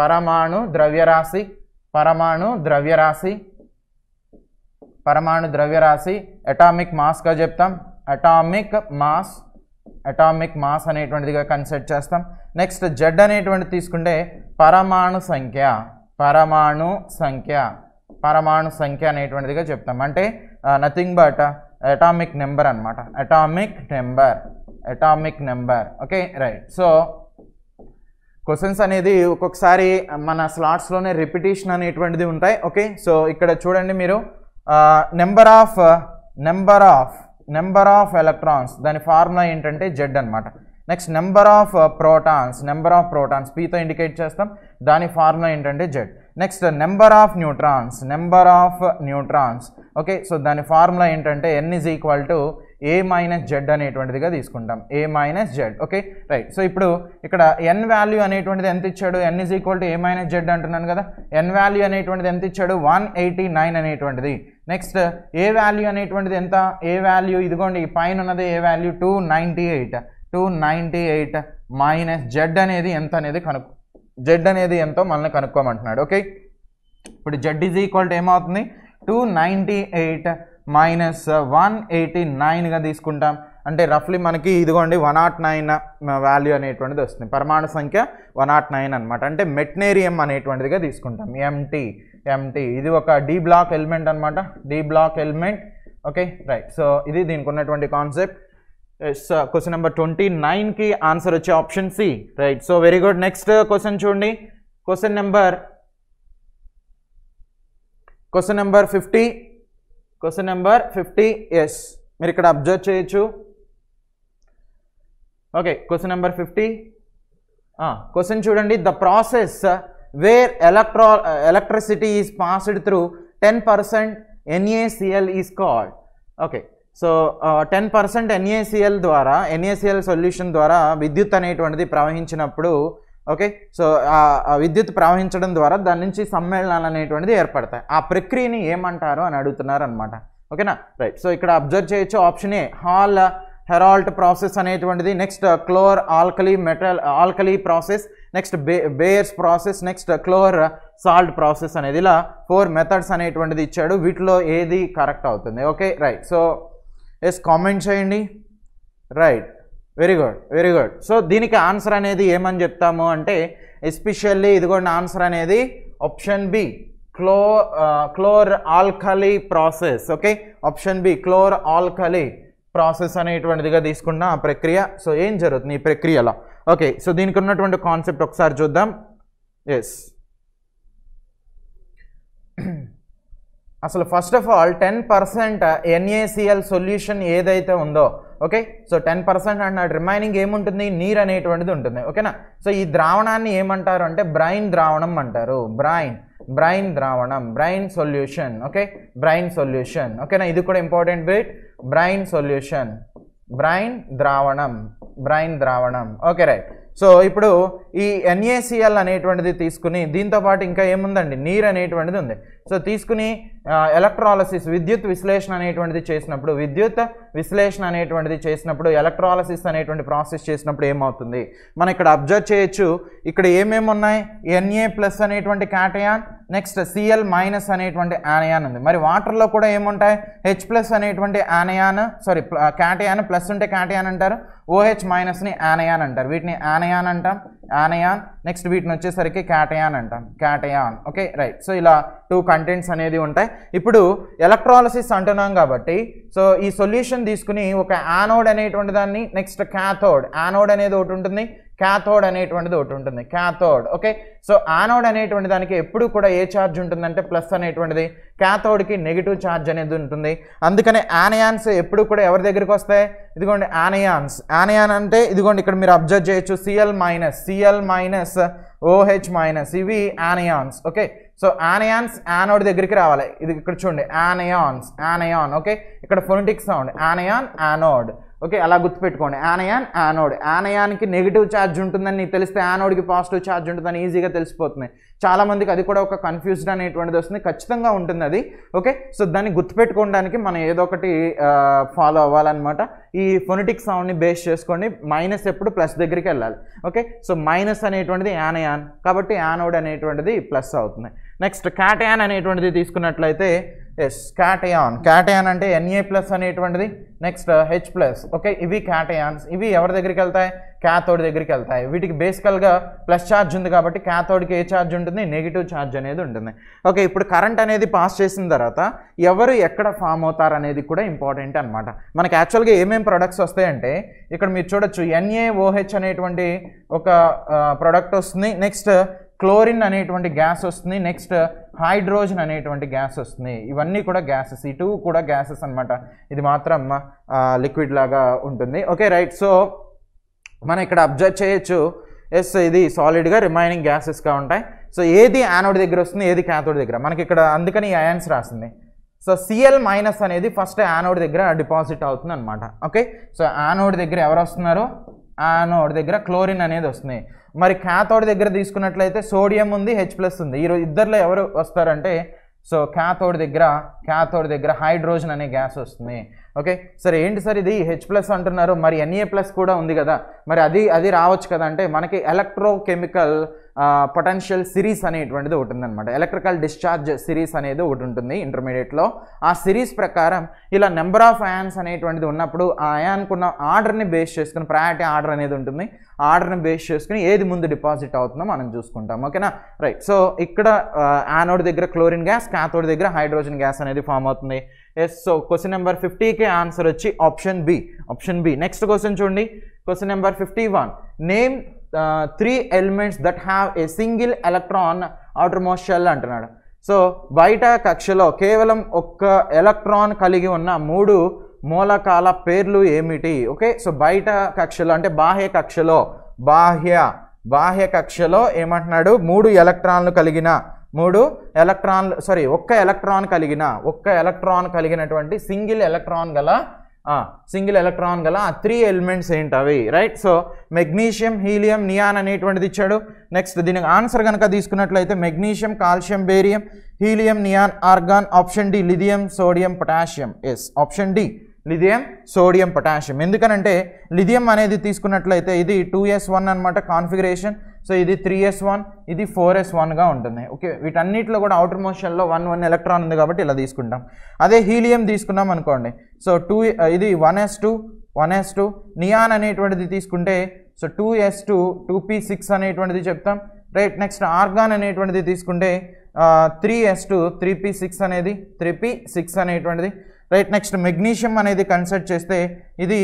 పరమాణు ద్రవ్యరాశి పరమాణు ద్రవ్యరాశి పరమాణు ద్రవ్యరాశి అటామిక్ మాస్గా చెప్తాం అటామిక్ మాస్ అటామిక్ మాస్ అనేటువంటిదిగా కన్సిడర్ చేస్తాం నెక్స్ట్ జెడ్ అనేటువంటిది తీసుకుంటే పరమాణు సంఖ్య పరమాణు సంఖ్య పరమాణు సంఖ్య అనేటువంటిదిగా చెప్తాం అంటే నథింగ్ బట్ అటామిక్ నెంబర్ అనమాట atomic number atomic number okay right so questions అనేది ఒక్కొక్కసారి మన స్లాట్స్లోనే రిపిటేషన్ అనేటువంటిది ఉంటాయి ఓకే సో ఇక్కడ చూడండి మీరు number of number of number of electrons దాని ఫార్ములా ఏంటంటే జెడ్ అనమాట next number of protons number of protons పీతో ఇండికేట్ చేస్తాం దాని ఫార్ములా ఏంటంటే Z next number of neutrons number of neutrons okay so దాని ఫార్ములా ఏంటంటే N is equal to A minus Z అనేటువంటిదిగా తీసుకుంటాం A minus Z okay right so ఇప్పుడు ఇక్కడ ఎన్ వాల్యూ అనేటువంటిది ఎంత ఇచ్చాడు N is equal to A minus Z అంటున్నాను కదా ఎన్ వాల్యూ అనేటువంటిది ఎంత ఇచ్చాడు వన్ ఎయిటీ నైన్ అనేటువంటిది నెక్స్ట్ ఏ వాల్యూ అనేటువంటిది ఎంత ఏ వాల్యూ ఇదిగోండి పైన ఉన్నది A value two ninety eight two ninety eight minus Z అనేది ఎంత అనేది కనుక్కు జెడ్ అనేది ఎంతో మనల్ని కనుక్కోమంటున్నాడు ఓకే ఇప్పుడు జెడ్ ఈజ్ ఈక్వల్ టు ఏమవుతుంది two ninety eight minus one eighty నైన్గా తీసుకుంటాం అంటే రఫ్లీ మనకి ఇదిగోండి వన్ నాట్ నైన్ వాల్యూ అనేటువంటిది వస్తుంది పరమాణు సంఖ్య వన్ నాట్ నైన్ అనమాట అంటే మెట్నేరియం అనేటువంటిదిగా తీసుకుంటాం ఎంటీ ఎంటీ ఇది ఒక డి బ్లాక్ ఎలిమెంట్ అనమాట D block element okay right so ఇది దీనికి ఉన్నటువంటి concept yes, question number 29 ki answer achi option C right so very good next uh, question chundi question number question number 50 question number 50 yes mir ikkada observe cheyachu okay question number 50 ah question chudandi the process where electro uh, electricity is passed through 10% NaCl is called okay so ten percent NaCl ద్వారా ఎన్ఏసిఎల్ సొల్యూషన్ ద్వారా విద్యుత్ అనేటువంటిది ప్రవహించినప్పుడు ఓకే సో ఆ విద్యుత్ ప్రవహించడం ద్వారా దాని నుంచి సమ్మేళనాలు అనేటువంటిది ఏర్పడతాయి ఆ ప్రక్రియని ఏమంటారు అని అడుగుతున్నారు అనమాట ఓకేనా రైట్ సో ఇక్కడ అబ్జర్వ్ చేయొచ్చు option A Hall Heroult process అనేటువంటిది next chlor alkali metal alkali process next Bay Bayer's process next chlor salt process అనేది ఇలా ఫోర్ మెథడ్స్ అనేటువంటిది ఇచ్చాడు వీటిలో ఏది కరెక్ట్ అవుతుంది okay right so yes comment చేయండి right very good very good so దీనికి ఆన్సర్ అనేది ఏమని చెప్తాము అంటే ఎస్పెషల్లీ ఇదిగోండి ఆన్సర్ అనేది option B chlor chlor alkali process okay option B chlor alkali process అనేటువంటిదిగా తీసుకున్న ఆ ప్రక్రియ సో ఏం జరుగుతుంది ఈ ప్రక్రియలో ఓకే సో దీనికి ఉన్నటువంటి కాన్సెప్ట్ ఒకసారి చూద్దాం ఎస్ అసలు first of all ten percent NaCl solution ఏదైతే ఉందో ఓకే సో టెన్ పర్సెంట్ అన్నాడు రిమైనింగ్ ఏముంటుంది నీరు అనేటువంటిది ఉంటుంది ఓకేనా సో ఈ ద్రావణాన్ని ఏమంటారు అంటే బ్రైన్ ద్రావణం అంటారు బ్రైన్ బ్రైన్ ద్రావణం brine solution okay brine solution ఓకేనా ఇది కూడా important bit brine solution brine ద్రావణం బ్రైన్ ద్రావణం ఓకే రైట్ సో ఇప్పుడు ఈ ఎన్ఏసిఎల్ అనేటువంటిది తీసుకుని దీంతోపాటు ఇంకా ఏముందండి నీరు అనేటువంటిది ఉంది సో తీసుకుని ఎలక్ట్రాలసిస్ విద్యుత్ విశ్లేషణ అనేటువంటిది చేసినప్పుడు విద్యుత్ విశ్లేషణ అనేటువంటిది చేసినప్పుడు ఎలక్ట్రాలసిస్ అనేటువంటి ప్రాసెస్ చేసినప్పుడు ఏమవుతుంది మనం ఇక్కడ అబ్జర్వ్ చేయొచ్చు ఇక్కడ ఏమేమి ఉన్నాయి ఎన్ఏ ప్లస్ అనేటువంటి క్యాటయాన్ నెక్స్ట్ సిఎల్ మైనస్ అనేటువంటి ఆనయాన్ ఉంది మరి వాటర్లో కూడా ఏముంటాయి హెచ్ ప్లస్ అనేటువంటి ఆనయాన్ సారీ క్యాటయాన్ ప్లస్ ఉంటే క్యాటయాన్ అంటారు ఓహెచ్ మైనస్ని ఆనయాన్ అంటారు వీటిని ఆనయాన్ అంటాం యానయాన్ నెక్స్ట్ వీటిని వచ్చేసరికి క్యాటయాన్ అంటాం క్యాటయాన్ ఓకే రైట్ సో ఇలా టూ కంటెంట్స్ అనేది ఉంటాయి ఇప్పుడు ఎలక్ట్రాలసిస్ అంటున్నాం కాబట్టి సో ఈ సొల్యూషన్ తీసుకుని ఒక యానోడ్ అనేటువంటి దాన్ని నెక్స్ట్ క్యాథోడ్ యానోడ్ అనేది ఒకటి ఉంటుంది క్యాథోడ్ అనేటువంటిది ఒకటి ఉంటుంది క్యాథోడ్ ఓకే సో ఆనోడ్ అనేటువంటి దానికి ఎప్పుడు కూడా ఏ ఛార్జ్ ఉంటుందంటే ప్లస్ అనేటువంటిది క్యాథోడ్కి నెగిటివ్ ఛార్జ్ అనేది ఉంటుంది అందుకనే ఆనయాన్స్ ఎప్పుడు కూడా ఎవరి దగ్గరికి వస్తాయి ఇదిగోండి ఆనయాన్స్ ఆనయాన్ అంటే ఇదిగోండి ఇక్కడ మీరు అబ్జర్వ్ చేయొచ్చు Cl minus CL minus OH minus ఇవి anions okay so anions anode దగ్గరికి రావాలి ఇది ఇక్కడ చూడండి ఆనయాన్స్ ఆనయాన్ ఓకే ఇక్కడ phonetic sound anion anode okay అలా గుర్తుపెట్టుకోండి ఆనయాన్ యానోడ్ ఆనయానికి నెగిటివ్ ఛార్జ్ ఉంటుందని నీకు తెలిస్తే యానోడ్కి పాజిటివ్ ఛార్జ్ ఉంటుందని ఈజీగా తెలిసిపోతుంది చాలామందికి అది కూడా ఒక కన్ఫ్యూజ్డ్ అనేటువంటిది వస్తుంది ఖచ్చితంగా ఉంటుంది అది ఓకే సో దాన్ని గుర్తుపెట్టుకోవడానికి మనం ఏదో ఒకటి ఫాలో అవ్వాలన్నమాట ఈ ఫొనిటిక్ సౌండ్ని బేస్ చేసుకోండి మైనస్ ఎప్పుడు ప్లస్ దగ్గరికి వెళ్ళాలి ఓకే సో మైనస్ అనేటువంటిది యానయాన్ కాబట్టి యానోడ్ అనేటువంటిది ప్లస్ అవుతుంది నెక్స్ట్ క్యాటయాన్ అనేటువంటిది తీసుకున్నట్లయితే ఎస్ క్యాటయాన్ క్యాటయాన్ అంటే ఎన్ఏ ప్లస్ అనేటువంటిది నెక్స్ట్ హెచ్ ప్లస్ ఓకే ఇవి క్యాటయాన్స్ ఇవి ఎవరి దగ్గరికి వెళ్తాయి క్యాథోడ్ దగ్గరికి వెళ్తాయి వీటికి బేసికల్గా ప్లస్ ఛార్జ్ ఉంది కాబట్టి క్యాథోడ్కి ఏ ఛార్జ్ ఉంటుంది నెగిటివ్ ఛార్జ్ అనేది ఉంటుంది ఓకే ఇప్పుడు కరెంట్ అనేది పాస్ చేసిన తర్వాత ఎవరు ఎక్కడ ఫామ్ అవుతారు అనేది కూడా ఇంపార్టెంట్ అనమాట మనకి యాక్చువల్గా ఏమేమి ప్రొడక్ట్స్ వస్తాయంటే ఇక్కడ మీరు చూడొచ్చు ఎన్ఏ ఓహెచ్ అనేటువంటి ఒక ప్రొడక్ట్ uh, వస్తుంది నెక్స్ట్ క్లోరిన్ అనేటువంటి గ్యాస్ వస్తుంది నెక్స్ట్ హైడ్రోజన్ అనేటువంటి గ్యాస్ వస్తుంది ఇవన్నీ కూడా గ్యాసెస్ ఇటు కూడా గ్యాసెస్ అనమాట ఇది మాత్రం లిక్విడ్ లాగా ఉంటుంది ఓకే రైట్ సో మనం ఇక్కడ అబ్జర్వ్ చేయొచ్చు ఎస్ ఇది సాలిడ్గా రిమైనింగ్ గ్యాసెస్గా ఉంటాయి సో ఏది యానోడ్ దగ్గర వస్తుంది ఏది క్యాథోడ్ దగ్గర మనకి ఇక్కడ అందుకని ఈ అయాన్స్ రాసింది సో సిఎల్ మైనస్ అనేది ఫస్ట్ యానోడ్ దగ్గర డిపాజిట్ అవుతుంది అనమాట ఓకే సో యానోడ్ దగ్గర ఎవరు వస్తున్నారు యానోడ్ దగ్గర క్లోరిన్ అనేది వస్తుంది మరి క్యాథోడ్ దగ్గర తీసుకున్నట్లయితే సోడియం ఉంది హెచ్ ప్లస్ ఉంది ఈరోజు ఇద్దరులో ఎవరు వస్తారంటే సో క్యాథోడ్ దగ్గర క్యాథోడ్ దగ్గర హైడ్రోజన్ అనే గ్యాస్ వస్తుంది ఓకే సరే ఏంటి సార్ ఇది హెచ్ ప్లస్ అంటున్నారు మరి ఎన్ఏ ప్లస్ కూడా ఉంది కదా మరి అది అది రావచ్చు కదా అంటే మనకి ఎలక్ట్రోకెమికల్ పొటెన్షియల్ సిరీస్ అనేటువంటిది ఒకటి ఉందన్నమాట ఎలక్ట్రికల్ డిశ్చార్జ్ సిరీస్ అనేది ఒకటి ఉంటుంది ఇంటర్మీడియట్లో ఆ సిరీస్ ప్రకారం ఇలా నెంబర్ ఆఫ్ అయాన్స్ అనేటువంటిది ఉన్నప్పుడు ఆ అయాన్కున్న ఆర్డర్ని బేస్ చేసుకుని ప్రయారిటీ ఆర్డర్ అనేది ఉంటుంది ఆర్డర్ని బేస్ చేసుకుని ఏది ముందు డిపాజిట్ అవుతుందో మనం చూసుకుంటాం ఓకేనా రైట్ సో ఇక్కడ యానోడ్ దగ్గర క్లోరిన్ గ్యాస్ క్యాథోడ్ దగ్గర హైడ్రోజన్ గ్యాస్ అనేది ఫామ్ అవుతుంది ఎస్ సో క్వశ్చన్ నెంబర్ ఫిఫ్టీకి ఆన్సర్ వచ్చి option B option B next question చూడండి question number fifty one name three elements that have a single electron electron outermost shell అంటున్నాడు సో బయట కక్షలో కేవలం ఒక్క ఎలక్ట్రాన్ కలిగి ఉన్న మూడు మూలకాల పేర్లు ఏమిటి ఓకే సో బయట కక్షలో అంటే బాహ్య కక్షలో బాహ్య బాహ్య కక్షలో ఏమంటున్నాడు మూడు ఎలక్ట్రాన్లు కలిగిన మూడు ఎలక్ట్రాన్లు సారీ ఒక్క ఎలక్ట్రాన్ కలిగిన ఒక్క ఎలక్ట్రాన్ కలిగినటువంటి సింగిల్ ఎలక్ట్రాన్ గల సింగిల్ ఎలక్ట్రాన్ గల ఆ త్రీ ఎలిమెంట్స్ ఏంటి అవి right so magnesium helium neon అనేటువంటిది ఇచ్చాడు నెక్స్ట్ దీనికి ఆన్సర్ కనుక తీసుకున్నట్లయితే magnesium calcium barium helium neon argon option D lithium sodium potassium yes option D lithium sodium potassium ఎందుకనంటే లిథియం అనేది తీసుకున్నట్లయితే ఇది టూ ఎస్ వన్ అనమాట కాన్ఫిగరేషన్ సో ఇది త్రీ ఎస్ వన్ ఇది ఫోర్ ఎస్ వన్గా ఉంటుంది ఓకే వీటన్నిటిలో కూడా అవుటర్ మోషన్లో వన్ వన్ ఎలక్ట్రాన్ ఉంది కాబట్టి ఇలా తీసుకుంటాం అదే హీలియం తీసుకున్నాం అనుకోండి సో టూ uh, ఇది one S two one S two neon అనేటువంటిది తీసుకుంటే so two S two two P six అనేటువంటిది చెప్తాం రైట్ నెక్స్ట్ ఆర్గాన్ అనేటువంటిది తీసుకుంటే three S two three P six అనేది త్రీ పీ సిక్స్ అనేటువంటిది రైట్ నెక్స్ట్ మెగ్నీషియం అనేది కన్సర్ట్ చేస్తే ఇది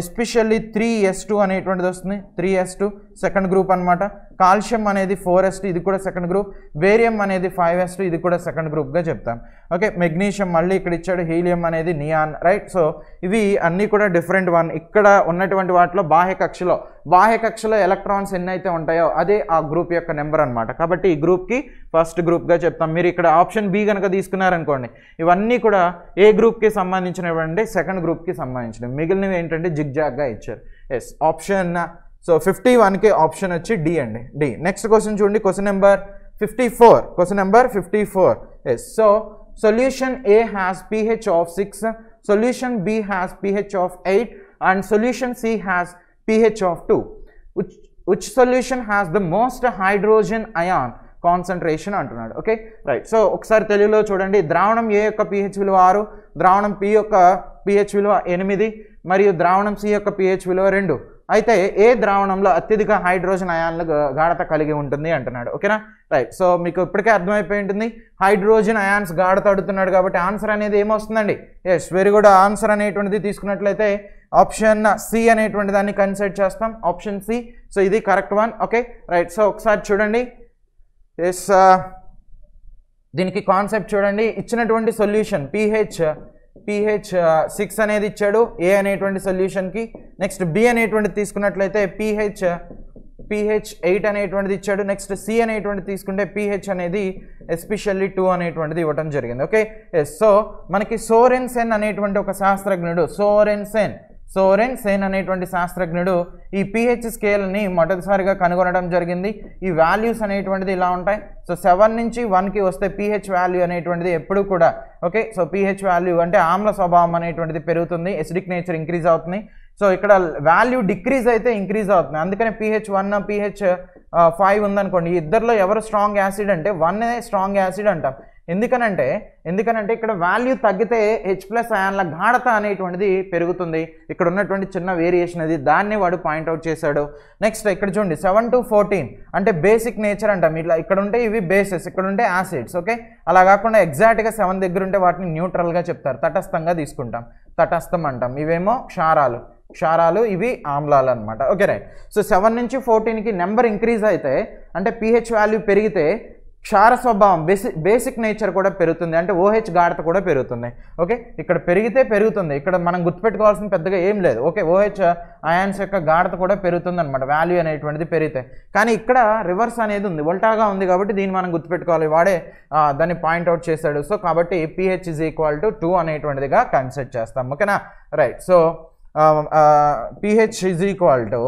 ఎస్పెషల్లీ త్రీ ఎస్ టూ అనేటువంటిది వస్తుంది three S two second group అనమాట కాల్షియం అనేది ఫోర్ ఎస్ టూ ఇది కూడా సెకండ్ గ్రూప్ వేరియం అనేది ఫైవ్ ఎస్ టూ ఇది కూడా సెకండ్ గ్రూప్గా చెప్తాం ఓకే మెగ్నీషియం మళ్ళీ ఇక్కడ ఇచ్చాడు హీలియం అనేది నియాన్ రైట్ సో ఇవి అన్నీ కూడా డిఫరెంట్ వన్ ఇక్కడ ఉన్నటువంటి వాటిలో బాహ్య కక్షలో బాహ్య కక్షలో ఎలక్ట్రాన్స్ ఎన్నైతే ఉంటాయో అదే ఆ గ్రూప్ యొక్క నెంబర్ అనమాట కాబట్టి ఈ గ్రూప్కి ఫస్ట్ గ్రూప్గా చెప్తాం మీరు ఇక్కడ ఆప్షన్ బి కనుక తీసుకున్నారనుకోండి ఇవన్నీ కూడా ఏ గ్రూప్కి సంబంధించినవి అంటే సెకండ్ గ్రూప్కి సంబంధించినవి మిగిలినవి ఏంటంటే ఏంటంటే జిగ్జాగ్గా ఇచ్చారు ఎస్ ఆప్షన్ సో ఫిఫ్టీ వన్కి ఆప్షన్ వచ్చి డి అండి డి నెక్స్ట్ క్వశ్చన్ చూడండి question number fifty four question number fifty four yes so solution A has pH of six solution B has pH of eight and solution C has pH of two which solution has the most hydrogen ion concentration అంటున్నాడు ఓకే రైట్ సో ఒకసారి తెలుగులో చూడండి ద్రావణం ఏ యొక్క పిహెచ్ విలువ ఆరు ద్రావణం పి యొక్క పిహెచ్ విలువ ఎనిమిది మరియు ద్రావణం సి యొక్క పిహెచ్ విలువ రెండు అయితే ఏ ద్రావణంలో అత్యధిక హైడ్రోజన్ అయాన్లు గాఢత కలిగి ఉంటుంది అంటున్నాడు ఓకేనా రైట్ సో మీకు ఇప్పటికే అర్థమైపోయి ఉంటుంది హైడ్రోజన్ అయాన్స్ గాఢత అడుతున్నాడు కాబట్టి ఆన్సర్ అనేది ఏమొస్తుందండి ఎస్ వెరీ గుడ్ ఆన్సర్ అనేటువంటిది తీసుకున్నట్లయితే ఆప్షన్ సి అనేటువంటి దాన్ని కన్సిడర్ చేస్తాం ఆప్షన్ సి సో ఇది correct one okay right so ఒకసారి చూడండి ఎస్ uh, దీనికి కాన్సెప్ట్ చూడండి ఇచ్చినటువంటి solution pH pH six uh, అనేది ఇచ్చాడు ఏ అనేటువంటి సొల్యూషన్కి నెక్స్ట్ బి అనేటువంటిది తీసుకున్నట్లయితే పిహెచ్ పిహెచ్ ఎయిట్ అనేటువంటిది ఇచ్చాడు నెక్స్ట్ సి అనేటువంటిది తీసుకుంటే పిహెచ్ అనేది ఎస్పెషల్లీ టూ అనేటువంటిది ఇవ్వటం జరిగింది ఓకే ఎస్ సో మనకి సోరెన్సెన్ అనేటువంటి ఒక శాస్త్రజ్ఞుడు సోరెన్సెన్ సోరెన్ సేన్ అనేటువంటి శాస్త్రజ్ఞుడు ఈ పిహెచ్ స్కేల్ని మొదటిసారిగా కనుగొనడం జరిగింది ఈ వాల్యూస్ అనేటువంటిది ఇలా ఉంటాయి సో సెవెన్ నుంచి వన్కి వస్తే పిహెచ్ వాల్యూ అనేటువంటిది ఎప్పుడు కూడా ఓకే సో పిహెచ్ వాల్యూ అంటే ఆమ్ల స్వభావం అనేటువంటిది పెరుగుతుంది ఎసిడిక్ నేచర్ ఇంక్రీజ్ అవుతుంది సో ఇక్కడ వాల్యూ డిక్రీజ్ అయితే ఇంక్రీజ్ అవుతుంది అందుకనే పిహెచ్ వన్ పిహెచ్ ఫైవ్ ఉందనుకోండి ఇద్దరిలో ఎవరు స్ట్రాంగ్ యాసిడ్ అంటే వన్ స్ట్రాంగ్ యాసిడ్ అంటాం ఎందుకనంటే ఎందుకనంటే ఇక్కడ వాల్యూ తగ్గితే హెచ్ ప్లస్ అయాన్ల గాఢత అనేటువంటిది పెరుగుతుంది ఇక్కడ ఉన్నటువంటి చిన్న వేరియేషన్ అది దాన్ని వాడు పాయింట్అవుట్ చేశాడు నెక్స్ట్ ఇక్కడ చూడండి సెవెన్ టు ఫోర్టీన్ అంటే బేసిక్ నేచర్ అంటాం ఇట్లా ఇక్కడ ఉంటే ఇవి బేసెస్ ఇక్కడ ఉంటే యాసిడ్స్ ఓకే అలా కాకుండా ఎగ్జాక్ట్గా సెవెన్ దగ్గర ఉంటే వాటిని న్యూట్రల్గా చెప్తారు తటస్థంగా తీసుకుంటాం తటస్థం అంటాం ఇవేమో క్షారాలు క్షారాలు ఇవి ఆమ్లాలు అనమాట ఓకే రైట్ సో సెవెన్ నుంచి ఫోర్టీన్కి నెంబర్ ఇంక్రీజ్ అయితే అంటే పిహెచ్ వాల్యూ పెరిగితే క్షార స్వభావం బేసిక్ బేసిక్ నేచర్ కూడా పెరుగుతుంది అంటే ఓహెచ్ గాఢత కూడా పెరుగుతుంది ఓకే ఇక్కడ పెరిగితే పెరుగుతుంది ఇక్కడ మనం గుర్తుపెట్టుకోవాల్సిన పెద్దగా ఏం లేదు ఓకే ఓహెచ్ అయాన్స్ యొక్క గాఢత కూడా పెరుగుతుంది అనమాట వాల్యూ అనేటువంటిది పెరిగితే కానీ ఇక్కడ రివర్స్ అనేది ఉంది ఉల్టాగా ఉంది కాబట్టి దీన్ని మనం గుర్తుపెట్టుకోవాలి వాడే దాన్ని పాయింట్అవుట్ చేశాడు సో కాబట్టి pH is equal to two అనేటువంటిదిగా కన్సిడర్ చేస్తాం ఓకేనా right so pH is equal to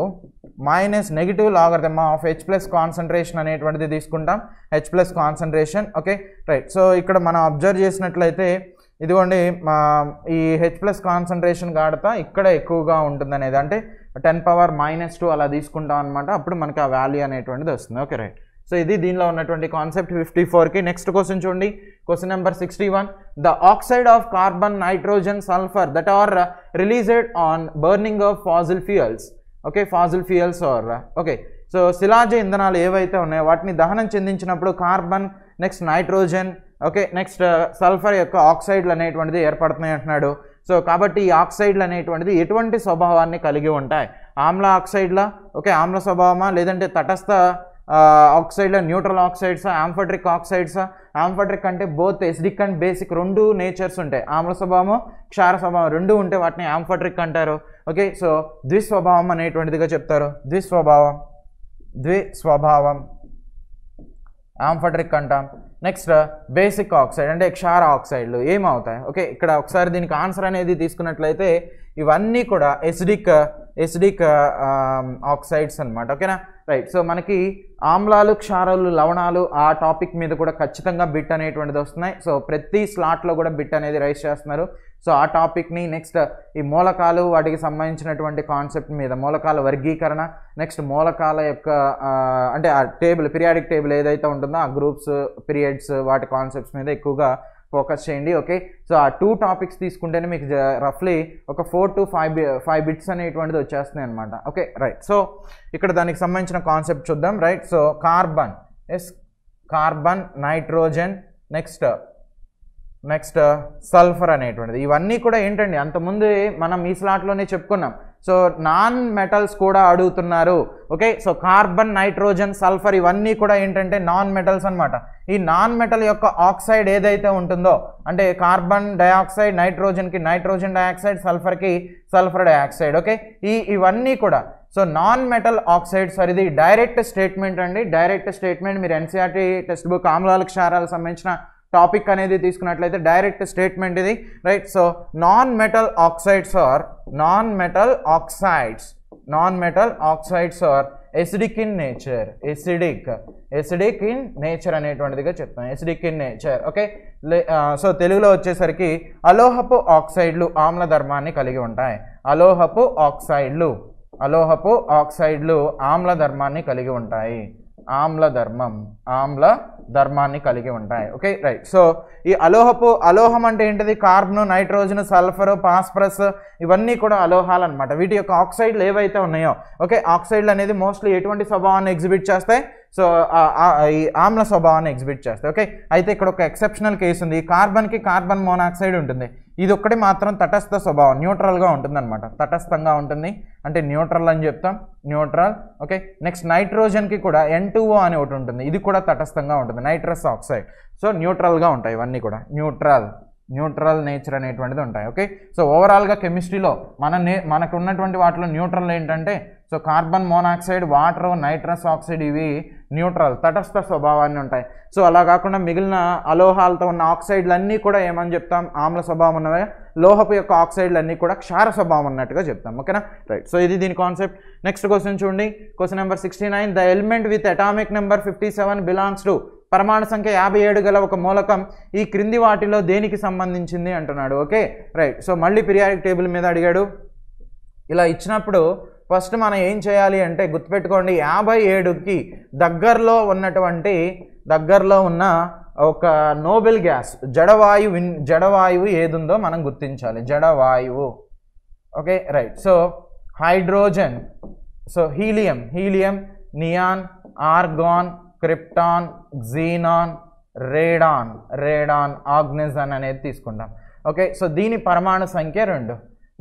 minus negative logarithm of H plus concentration అనేటువంటిది తీసుకుంటాం H plus concentration okay right so ఇక్కడ మనం అబ్జర్వ్ చేసినట్లయితే ఇదిగోండి ఈ హెచ్ ప్లస్ కాన్సన్ట్రేషన్ కాడతా ఇక్కడ ఎక్కువగా ఉంటుంది అనేది అంటే టెన్ పవర్ మైనస్ టూ అలా తీసుకుంటాం అనమాట అప్పుడు మనకి ఆ వాల్యూ అనేటువంటిది వస్తుంది ఓకే రైట్ సో ఇది దీనిలో ఉన్నటువంటి కాన్సెప్ట్ ఫిఫ్టీ ఫోర్కి నెక్స్ట్ క్వశ్చన్ చూడండి question number sixty one the oxide of carbon nitrogen sulphur that are released on burning of fossil fuels okay fossil fuels are okay so శిలాజ ఇంధనాలు ఏవైతే ఉన్నాయో వాటిని దహనం చెందించినప్పుడు carbon next nitrogen okay next sulphur యొక్క ఆక్సైడ్లు అనేటువంటిది ఏర్పడుతున్నాయి అంటున్నాడు సో కాబట్టి ఈ ఆక్సైడ్లు అనేటువంటిది ఎటువంటి స్వభావాన్ని కలిగి ఉంటాయి ఆమ్ల ఆక్సైడ్ల ఓకే ఆమ్ల స్వభావమా లేదంటే తటస్థ ఆక్సైడ్ల neutral oxides amphoteric oxides amphoteric అంటే బోత్ ఎసిడిక్ అండ్ బేసిక్ రెండు నేచర్స్ ఉంటాయి ఆమ్ల స్వభావం క్షార స్వభావం రెండు ఉంటే వాటిని ఆంఫట్రిక్ అంటారు ఓకే సో ద్విస్వభావం అనేటువంటిదిగా చెప్తారు ద్విస్వభావం ద్విస్వభావం ఆంఫట్రిక్ అంటాం నెక్స్ట్ బేసిక్ ఆక్సైడ్ అంటే క్షార ఆక్సైడ్లు ఏమవుతాయి ఓకే ఇక్కడ ఒకసారి దీనికి ఆన్సర్ అనేది తీసుకున్నట్లయితే ఇవన్నీ కూడా ఎసిడిక్ ఎసిడిక్ ఆక్సైడ్స్ అనమాట ఓకేనా రైట్ సో మనకి ఆమ్లాలు క్షారాలు లవణాలు ఆ టాపిక్ మీద కూడా ఖచ్చితంగా బిట్ అనేటువంటిది వస్తున్నాయి సో ప్రతి స్లాట్లో కూడా బిట్ అనేది రైస్ చేస్తున్నారు సో ఆ టాపిక్ని నెక్స్ట్ ఈ మూలకాలు వాటికి సంబంధించినటువంటి కాన్సెప్ట్ మీద మూలకాల వర్గీకరణ నెక్స్ట్ మూలకాల యొక్క అంటే ఆ టేబుల్ పీరియాడిక్ టేబుల్ ఏదైతే ఉంటుందో ఆ గ్రూప్స్ పీరియడ్స్ వాటి కాన్సెప్ట్స్ మీద ఎక్కువగా ఫోకస్ చేయండి ఓకే సో ఆ టూ టాపిక్స్ తీసుకుంటేనే మీకు రఫ్లీ ఒక four to five five bits అనేటువంటిది వచ్చేస్తున్నాయి అనమాట ఓకే రైట్ సో ఇక్కడ దానికి సంబంధించిన కాన్సెప్ట్ చూద్దాం right so carbon yes carbon nitrogen next next sulphur అనేటువంటిది ఇవన్నీ కూడా ఏంటండి అంతకుముందు మనం ఈ స్లాట్లోనే చెప్పుకున్నాం సో నాన్ మెటల్స్ కూడా అడుగుతున్నారు okay so carbon nitrogen sulphur ఇవన్నీ కూడా ఏంటంటే నాన్ మెటల్స్ అనమాట ఈ నాన్ మెటల్ యొక్క ఆక్సైడ్ ఏదైతే ఉంటుందో అంటే కార్బన్ డయాక్సైడ్ నైట్రోజన్కి నైట్రోజన్ డయాక్సైడ్ సల్ఫర్కి సల్ఫర్ డయాక్సైడ్ ఓకే ఈ ఇవన్నీ కూడా సో నాన్ మెటల్ ఆక్సైడ్స్ ఇది డైరెక్ట్ స్టేట్మెంట్ అండి డైరెక్ట్ స్టేట్మెంట్ మీరు ఎన్సీఆర్టీ టెక్స్ట్ బుక్ ఆమ్లాల క్షారాలకు సంబంధించిన టాపిక్ అనేది తీసుకున్నట్లయితే డైరెక్ట్ స్టేట్మెంట్ ఇది right so non metal oxides are non-metal oxides. Non-metal oxides are acidic in nature. Acidic. Acidic in nature అనేటువంటిదిగా చెప్తాను acidic in nature. Okay so తెలుగులో వచ్చేసరికి అలోహపు ఆక్సైడ్లు ఆమ్ల ధర్మాన్ని కలిగి ఉంటాయి అలోహపు ఆక్సైడ్లు అలోహపు ఆక్సైడ్లు ఆమ్ల ధర్మాన్ని కలిగి ఉంటాయి ఆమ్ల ధర్మం ఆమ్ల ధర్మాన్ని కలిగి ఉంటాయి ఓకే రైట్ సో ఈ అలోహపు అలోహం అంటే ఏంటిది కార్బన్ నైట్రోజన్ సల్ఫర్ పాస్ఫరస్ ఇవన్నీ కూడా అలోహాలు అనమాట వీటి యొక్క ఆక్సైడ్లు ఏవైతే ఉన్నాయో ఓకే ఆక్సైడ్లు అనేది మోస్ట్లీ ఎటువంటి స్వభావాన్ని ఎగ్జిబిట్ చేస్తాయి సో ఈ ఆమ్ల స్వభావాన్ని ఎగ్జిబిట్ చేస్తాయి ఓకే అయితే ఇక్కడ ఒక ఎక్సెప్షనల్ కేసు ఉంది కార్బన్కి కార్బన్ మోనాక్సైడ్ ఉంటుంది ఇది ఒక్కటి మాత్రం తటస్థ స్వభావం న్యూట్రల్గా ఉంటుందన్నమాట తటస్థంగా ఉంటుంది అంటే న్యూట్రల్ అని చెప్తాం న్యూట్రల్ ఓకే నెక్స్ట్ నైట్రోజన్కి కూడా ఎన్ అని ఒకటి ఉంటుంది ఇది కూడా తటస్థంగా ఉంటుంది నైట్రస్ ఆక్సైడ్ సో న్యూట్రల్గా ఉంటాయి ఇవన్నీ కూడా న్యూట్రల్ న్యూట్రల్ నేచర్ అనేటువంటిది ఉంటాయి ఓకే సో ఓవరాల్గా కెమిస్ట్రీలో మన నే మనకు ఉన్నటువంటి వాటిలో న్యూట్రల్ ఏంటంటే so carbon monoxide water nitrous oxide ఇవి న్యూట్రల్ తటస్థ స్వభావాన్ని ఉంటాయి సో అలా కాకుండా మిగిలిన అలోహాలతో ఉన్న ఆక్సైడ్లన్నీ కూడా ఏమని చెప్తాం ఆమ్ల స్వభావం ఉన్నవే లోహపు యొక్క ఆక్సైడ్లు అన్నీ కూడా క్షార స్వభావం ఉన్నట్టుగా చెప్తాం ఓకేనా రైట్ సో ఇది దీని కాన్సెప్ట్ నెక్స్ట్ క్వశ్చన్ చూడండి question number sixty nine the element with atomic number fifty seven belongs to పరమాణు సంఖ్య యాభై ఏడు గల ఒక మూలకం ఈ క్రింది వాటిలో దేనికి సంబంధించింది అంటున్నాడు ఓకే రైట్ సో మళ్ళీ పిరియాడిక్ టేబుల్ మీద అడిగాడు ఇలా ఇచ్చినప్పుడు ఫస్ట్ మనం ఏం చేయాలి అంటే గుర్తుపెట్టుకోండి యాభై ఏడుకి దగ్గరలో ఉన్నటువంటి దగ్గరలో ఉన్న ఒక నోబెల్ గ్యాస్ జడవాయు విన్ జడవాయువు ఏదుందో మనం గుర్తించాలి జడవాయువు okay right so hydrogen so helium helium neon argon krypton xenon radon radon ఆగ్నిజన్ అనేది తీసుకుంటాం ఓకే సో దీని పరమాణు సంఖ్య రెండు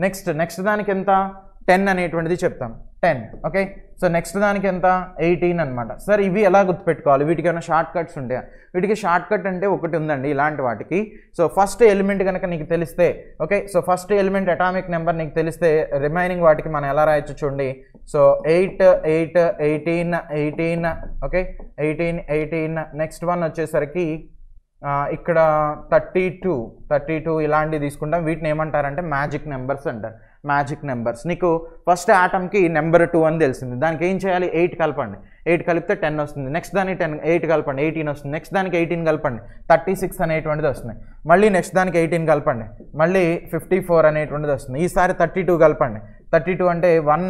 నెక్స్ట్ నెక్స్ట్ దానికి ఎంత టెన్ అనేటువంటిది చెప్తాం టెన్ ఓకే సో నెక్స్ట్ దానికి ఎంత ఎయిటీన్ అనమాట సార్ ఇవి ఎలా గుర్తుపెట్టుకోవాలి వీటికి ఏమైనా షార్ట్ కట్స్ ఉంటాయా వీటికి షార్ట్ కట్ అంటే ఒకటి ఉందండి ఇలాంటి వాటికి సో ఫస్ట్ ఎలిమెంట్ కనుక నీకు తెలిస్తే okay so first element atomic number నీకు తెలిస్తే రిమైనింగ్ వాటికి మనం ఎలా రాయొచ్చు చూడండి so eight eight eighteen eighteen okay eighteen eighteen next one వచ్చేసరికి ఇక్కడ థర్టీ టూ థర్టీ టూ ఇలాంటివి తీసుకుంటాం వీటిని ఏమంటారంటే మ్యాజిక్ నెంబర్స్ అంటారు మ్యాజిక్ నెంబర్స్ నీకు ఫస్ట్ ఆటమ్కి నెంబర్ టూ అని తెలిసింది దానికి ఏం చేయాలి ఎయిట్ కలపండి ఎయిట్ కలిపితే టెన్ వస్తుంది నెక్స్ట్ దానికి టెన్ ఎయిట్ కలపండి ఎయిటీన్ వస్తుంది నెక్స్ట్ దానికి ఎయిటీన్ కలపండి థర్టీ సిక్స్ అనేటువంటిది వస్తుంది మళ్ళీ నెక్స్ట్ దానికి ఎయిటీన్ కలపండి మళ్ళీ ఫిఫ్టీ ఫోర్ అనేటువంటిది వస్తుంది ఈసారి థర్టీ టూ కలపండి థర్టీ టూ అంటే వన్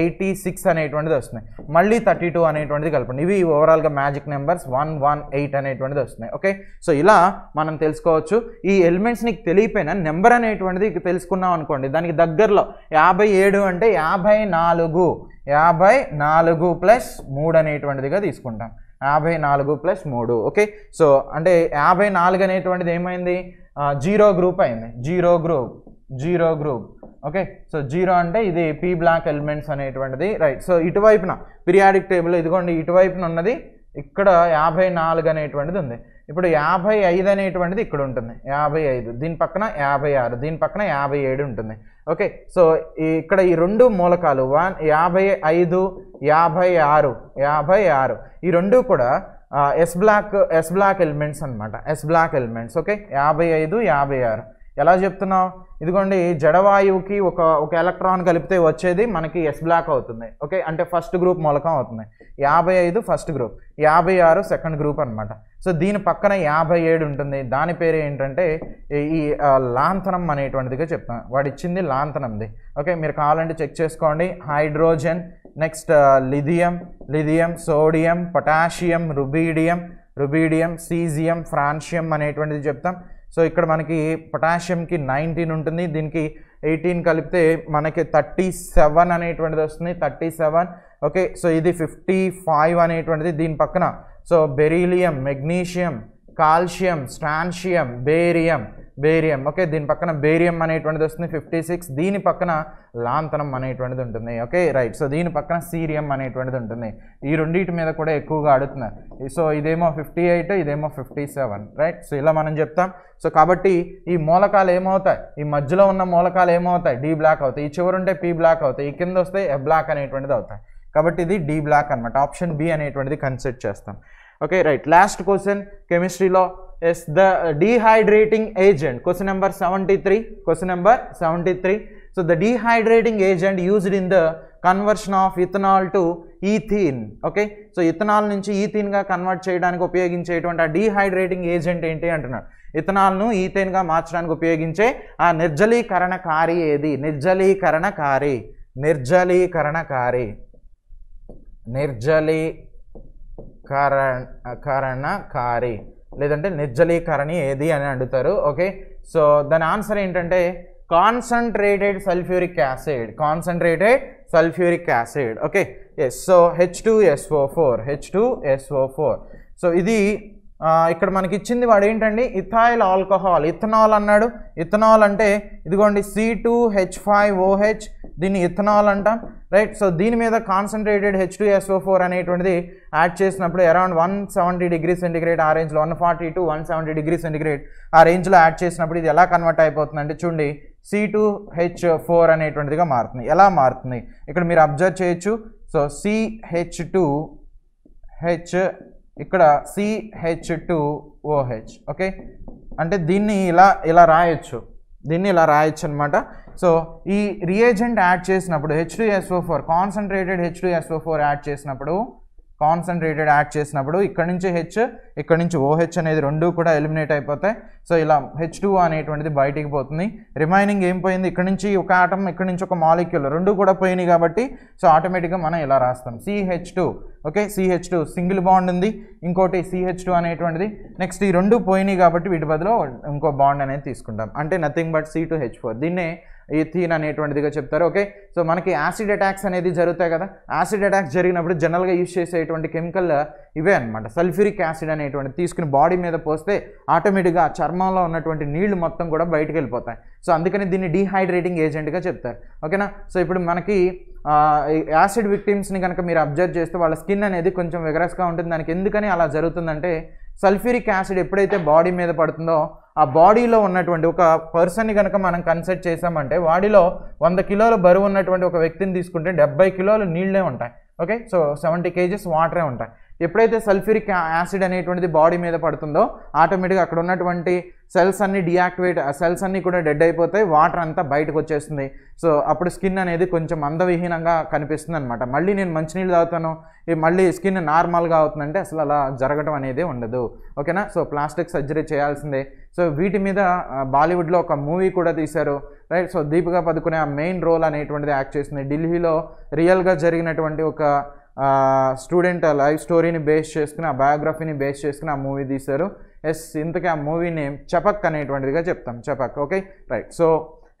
ఎయిటీ సిక్స్ అనేటువంటిది వస్తుంది మళ్ళీ థర్టీ టూ అనేటువంటిది కలపండి ఇవి ఓవరాల్గా magic numbers one one eight అనేటువంటిది వస్తున్నాయి ఓకే సో ఇలా మనం తెలుసుకోవచ్చు ఈ ఎలిమెంట్స్ నీకు తెలియపోయిన నెంబర్ అనేటువంటిది తెలుసుకున్నాం అనుకోండి దానికి దగ్గరలో యాభై ఏడు అంటే యాభై నాలుగు యాభై నాలుగు ప్లస్ మూడు అనేటువంటిదిగా తీసుకుంటాం యాభై నాలుగు ప్లస్ మూడు ఓకే సో అంటే యాభై నాలుగు అనేటువంటిది ఏమైంది జీరో గ్రూప్ అయింది zero group zero group okay so zero అంటే ఇది పీ బ్లాక్ ఎలిమెంట్స్ అనేటువంటిది రైట్ సో ఇటువైపున పిరియాడిక్ టేబుల్ ఇదిగోండి ఇటువైపున ఉన్నది ఇక్కడ యాభై నాలుగు అనేటువంటిది ఉంది ఇప్పుడు యాభై ఐదు అనేటువంటిది ఇక్కడ ఉంటుంది యాభై ఐదు దీని పక్కన యాభై ఆరు దీని పక్కన యాభై ఏడు ఉంటుంది ఓకే సో ఇక్కడ ఈ రెండు మూలకాలు వన్ యాభై ఐదు యాభై ఆరు యాభై ఆరు ఈ రెండు కూడా S block S block elements అనమాట ఎస్ బ్లాక్ ఎలిమెంట్స్ ఓకే యాభై ఐదు యాభై ఆరు ఎలా చెప్తున్నావు ఇదిగోండి జడవాయువుకి ఒక ఒక ఎలక్ట్రాన్ కలిపితే వచ్చేది మనకి ఎస్ బ్లాక్ అవుతుంది ఓకే అంటే ఫస్ట్ గ్రూప్ మూలకం అవుతుంది యాభై ఐదు ఫస్ట్ గ్రూప్ యాభై ఆరు సెకండ్ గ్రూప్ అనమాట సో దీని పక్కన యాభై ఏడు ఉంటుంది దాని పేరు ఏంటంటే ఈ లాంతనం అనేటువంటిదిగా చెప్తాం వాడు ఇచ్చింది లాంతనంది ఓకే మీరు కావాలంటే చెక్ చేసుకోండి hydrogen next lithium lithium sodium potassium rubidium rubidium caesium francium అనేటువంటిది చెప్తాం సో ఇక్కడ మనకి పొటాషియంకి నైన్టీన్ ఉంటుంది దీనికి ఎయిటీన్ కలిపితే మనకి థర్టీ సెవెన్ అనేటువంటిది వస్తుంది థర్టీ సెవెన్ ఓకే సో ఇది ఫిఫ్టీ ఫైవ్ అనేటువంటిది దీని పక్కన so beryllium magnesium calcium strontium barium barium okay దీని పక్కన బేరియం అనేటువంటిది వస్తుంది ఫిఫ్టీ సిక్స్ దీని పక్కన లాంతనం అనేటువంటిది ఉంటుంది ఓకే రైట్ సో దీని పక్కన సీరియం అనేటువంటిది ఉంటుంది ఈ రెండింటి మీద కూడా ఎక్కువగా అడుగుతున్నారు సో ఇదేమో ఫిఫ్టీ ఎయిట్ ఇదేమో ఫిఫ్టీ సెవెన్ రైట్ సో ఇలా మనం చెప్తాం సో కాబట్టి ఈ మూలకాలు ఏమవుతాయి ఈ మధ్యలో ఉన్న మూలకాలు ఏమవుతాయి డి బ్లాక్ అవుతాయి ఈ చివరి ఉంటే పి బ్లాక్ అవుతాయి ఈ కింద వస్తే ఎ బ్లాక్ అనేటువంటిది అవుతాయి కాబట్టి ఇది డి బ్లాక్ అనమాట ఆప్షన్ బి అనేటువంటిది కన్సిడర్ చేస్తాం ఓకే రైట్ లాస్ట్ క్వశ్చన్ కెమిస్ట్రీలో yes the dehydrating agent question number seventy three question number seventy three so the dehydrating agent used in the conversion of ethanol to ethene okay so ethanol నుంచి ఈథీన్గా కన్వర్ట్ చేయడానికి ఉపయోగించేటువంటి ఆ డీహైడ్రేటింగ్ ఏజెంట్ ఏంటి అంటున్నాడు ఇథనాల్ను ఈథేన్గా మార్చడానికి ఉపయోగించే ఆ నిర్జలీకరణ కారి ఏది నిర్జలీకరణ నిర్జలీకరణ కారి నిర్జలీ కారి లేదంటే నిర్జలీకరణి ఏది అని అడుగుతారు ఓకే సో దాని ఆన్సర్ ఏంటంటే concentrated sulphuric acid concentrated sulphuric acid okay yes so H two SO four H two SO four so ఇది ఇక్కడ మనకి ఇచ్చింది వాడు ఏంటండి ఇథాయిల్ ఆల్కహాల్ ఇథనాల్ అన్నాడు ఇథనాల్ అంటే ఇదిగోండి C two H five OH దీన్ని ఇథనాల్ అంటాం రైట్ సో దీని మీద concentrated H two SO four అనేటువంటిది యాడ్ చేసినప్పుడు around one seventy degree centigrade ఆ రేంజ్లో one forty to one seventy degree centigrade ఆ రేంజ్లో యాడ్ చేసినప్పుడు ఇది ఎలా కన్వర్ట్ అయిపోతుందంటే చూడండి సి టూ హెచ్ ఫోర్ అనేటువంటిదిగా మారుతుంది ఎలా మారుతుంది ఇక్కడ మీరు అబ్జర్వ్ చేయొచ్చు సో సిహెచ్ టూ హెచ్ ఇక్కడ సిహెచ్ టు ఓహెచ్ ఓకే అంటే దీన్ని ఇలా ఇలా రాయొచ్చు దీన్ని ఇలా రాయొచ్చు అనమాట సో ఈ రియేజెంట్ యాడ్ చేసినప్పుడు H two SO four concentrated H two SO four add చేసినప్పుడు కాన్సన్ట్రేటెడ్ యాక్ట్ చేసినప్పుడు ఇక్కడ నుంచి హెచ్ ఇక్కడ నుంచి ఓహెచ్ అనేది రెండు కూడా ఎలిమినేట్ అయిపోతాయి సో ఇలా హెచ్ టూ అనేటువంటిది బయటికి పోతుంది రిమైనింగ్ ఏం పోయింది ఇక్కడ నుంచి ఒక ఆటం ఇక్కడ నుంచి ఒక మాలిక్యూల్ రెండు కూడా పోయినాయి కాబట్టి సో ఆటోమేటిక్గా మనం ఇలా రాస్తాం CH two okay CH two single bond ఉంది ఇంకోటి సిహెచ్ టూ అనేటువంటిది నెక్స్ట్ ఈ రెండు పోయినాయి కాబట్టి వీటి బదులు ఇంకో బాండ్ అనేది తీసుకుంటాం అంటే nothing but C two H four దీన్నే ఎథీన్ అనేటువంటిదిగా చెప్తారు ఓకే సో మనకి యాసిడ్ అటాక్స్ అనేది జరుగుతాయి కదా యాసిడ్ అటాక్స్ జరిగినప్పుడు జనరల్గా యూజ్ చేసేటువంటి కెమికల్ ఇవే అనమాట సల్ఫ్యూరిక్ యాసిడ్ అనేటువంటి తీసుకుని బాడీ మీద పోస్తే ఆటోమేటిక్గా ఆ చర్మంలో ఉన్నటువంటి నీళ్లు మొత్తం కూడా బయటకు వెళ్ళిపోతాయి సో అందుకని దీన్ని డీహైడ్రేటింగ్ ఏజెంట్గా చెప్తారు ఓకేనా సో ఇప్పుడు మనకి యాసిడ్ విక్టిమ్స్ని కనుక మీరు అబ్జర్వ్ చేస్తే వాళ్ళ స్కిన్ అనేది కొంచెం విగరస్గా ఉంటుంది దానికి ఎందుకని అలా జరుగుతుందంటే సల్ఫ్యూరిక్ యాసిడ్ ఎప్పుడైతే బాడీ మీద పడుతుందో ఆ బాడీలో ఉన్నటువంటి ఒక పర్సన్ని కనుక మనం కన్సల్ట్ చేసామంటే వాడిలో వంద కిలోల బరువు ఉన్నటువంటి ఒక వ్యక్తిని తీసుకుంటే డెబ్బై కిలోలు నీళ్ళే ఉంటాయి ఓకే సో సెవెంటీ కేజీస్ వాటరే ఉంటాయి ఎప్పుడైతే సల్ఫ్యూరిక్ యాసిడ్ అనేటువంటిది బాడీ మీద పడుతుందో ఆటోమేటిక్గా అక్కడ ఉన్నటువంటి సెల్స్ అన్ని డియాక్టివేట్ సెల్స్ అన్నీ కూడా డెడ్ అయిపోతాయి వాటర్ అంతా బయటకు వచ్చేస్తుంది సో అప్పుడు స్కిన్ అనేది కొంచెం అందవిహీనంగా కనిపిస్తుంది అనమాట మళ్ళీ నేను మంచినీళ్ళు తాగుతాను మళ్ళీ స్కిన్ నార్మల్గా అవుతుందంటే అసలు అలా జరగడం అనేది ఉండదు ఓకేనా సో ప్లాస్టిక్ సర్జరీ చేయాల్సిందే సో వీటి మీద బాలీవుడ్లో ఒక మూవీ కూడా తీశారు రైట్ సో దీపిగా పదుకునే ఆ మెయిన్ రోల్ అనేటువంటిది యాక్ట్ చేసింది ఢిల్లీలో రియల్గా జరిగినటువంటి ఒక స్టూడెంట్ లైఫ్ స్టోరీని బేస్ చేసుకుని ఆ బయోగ్రఫీని బేస్ చేసుకుని ఆ మూవీ తీశారు ఎస్ ఇంతకీ ఆ మూవీ నేమ్ చపక్ అనేటువంటిదిగా చెప్తాం Chhapaak okay right so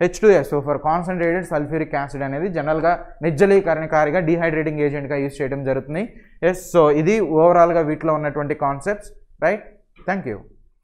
H two S for concentrated sulphuric acid అనేది జనరల్గా నిర్జలీకరణకారిగా డీహైడ్రేటింగ్ ఏజెంట్గా యూజ్ చేయడం జరుగుతుంది ఎస్ సో ఇది ఓవరాల్గా వీటిలో ఉన్నటువంటి కాన్సెప్ట్స్ రైట్ థ్యాంక్ యూ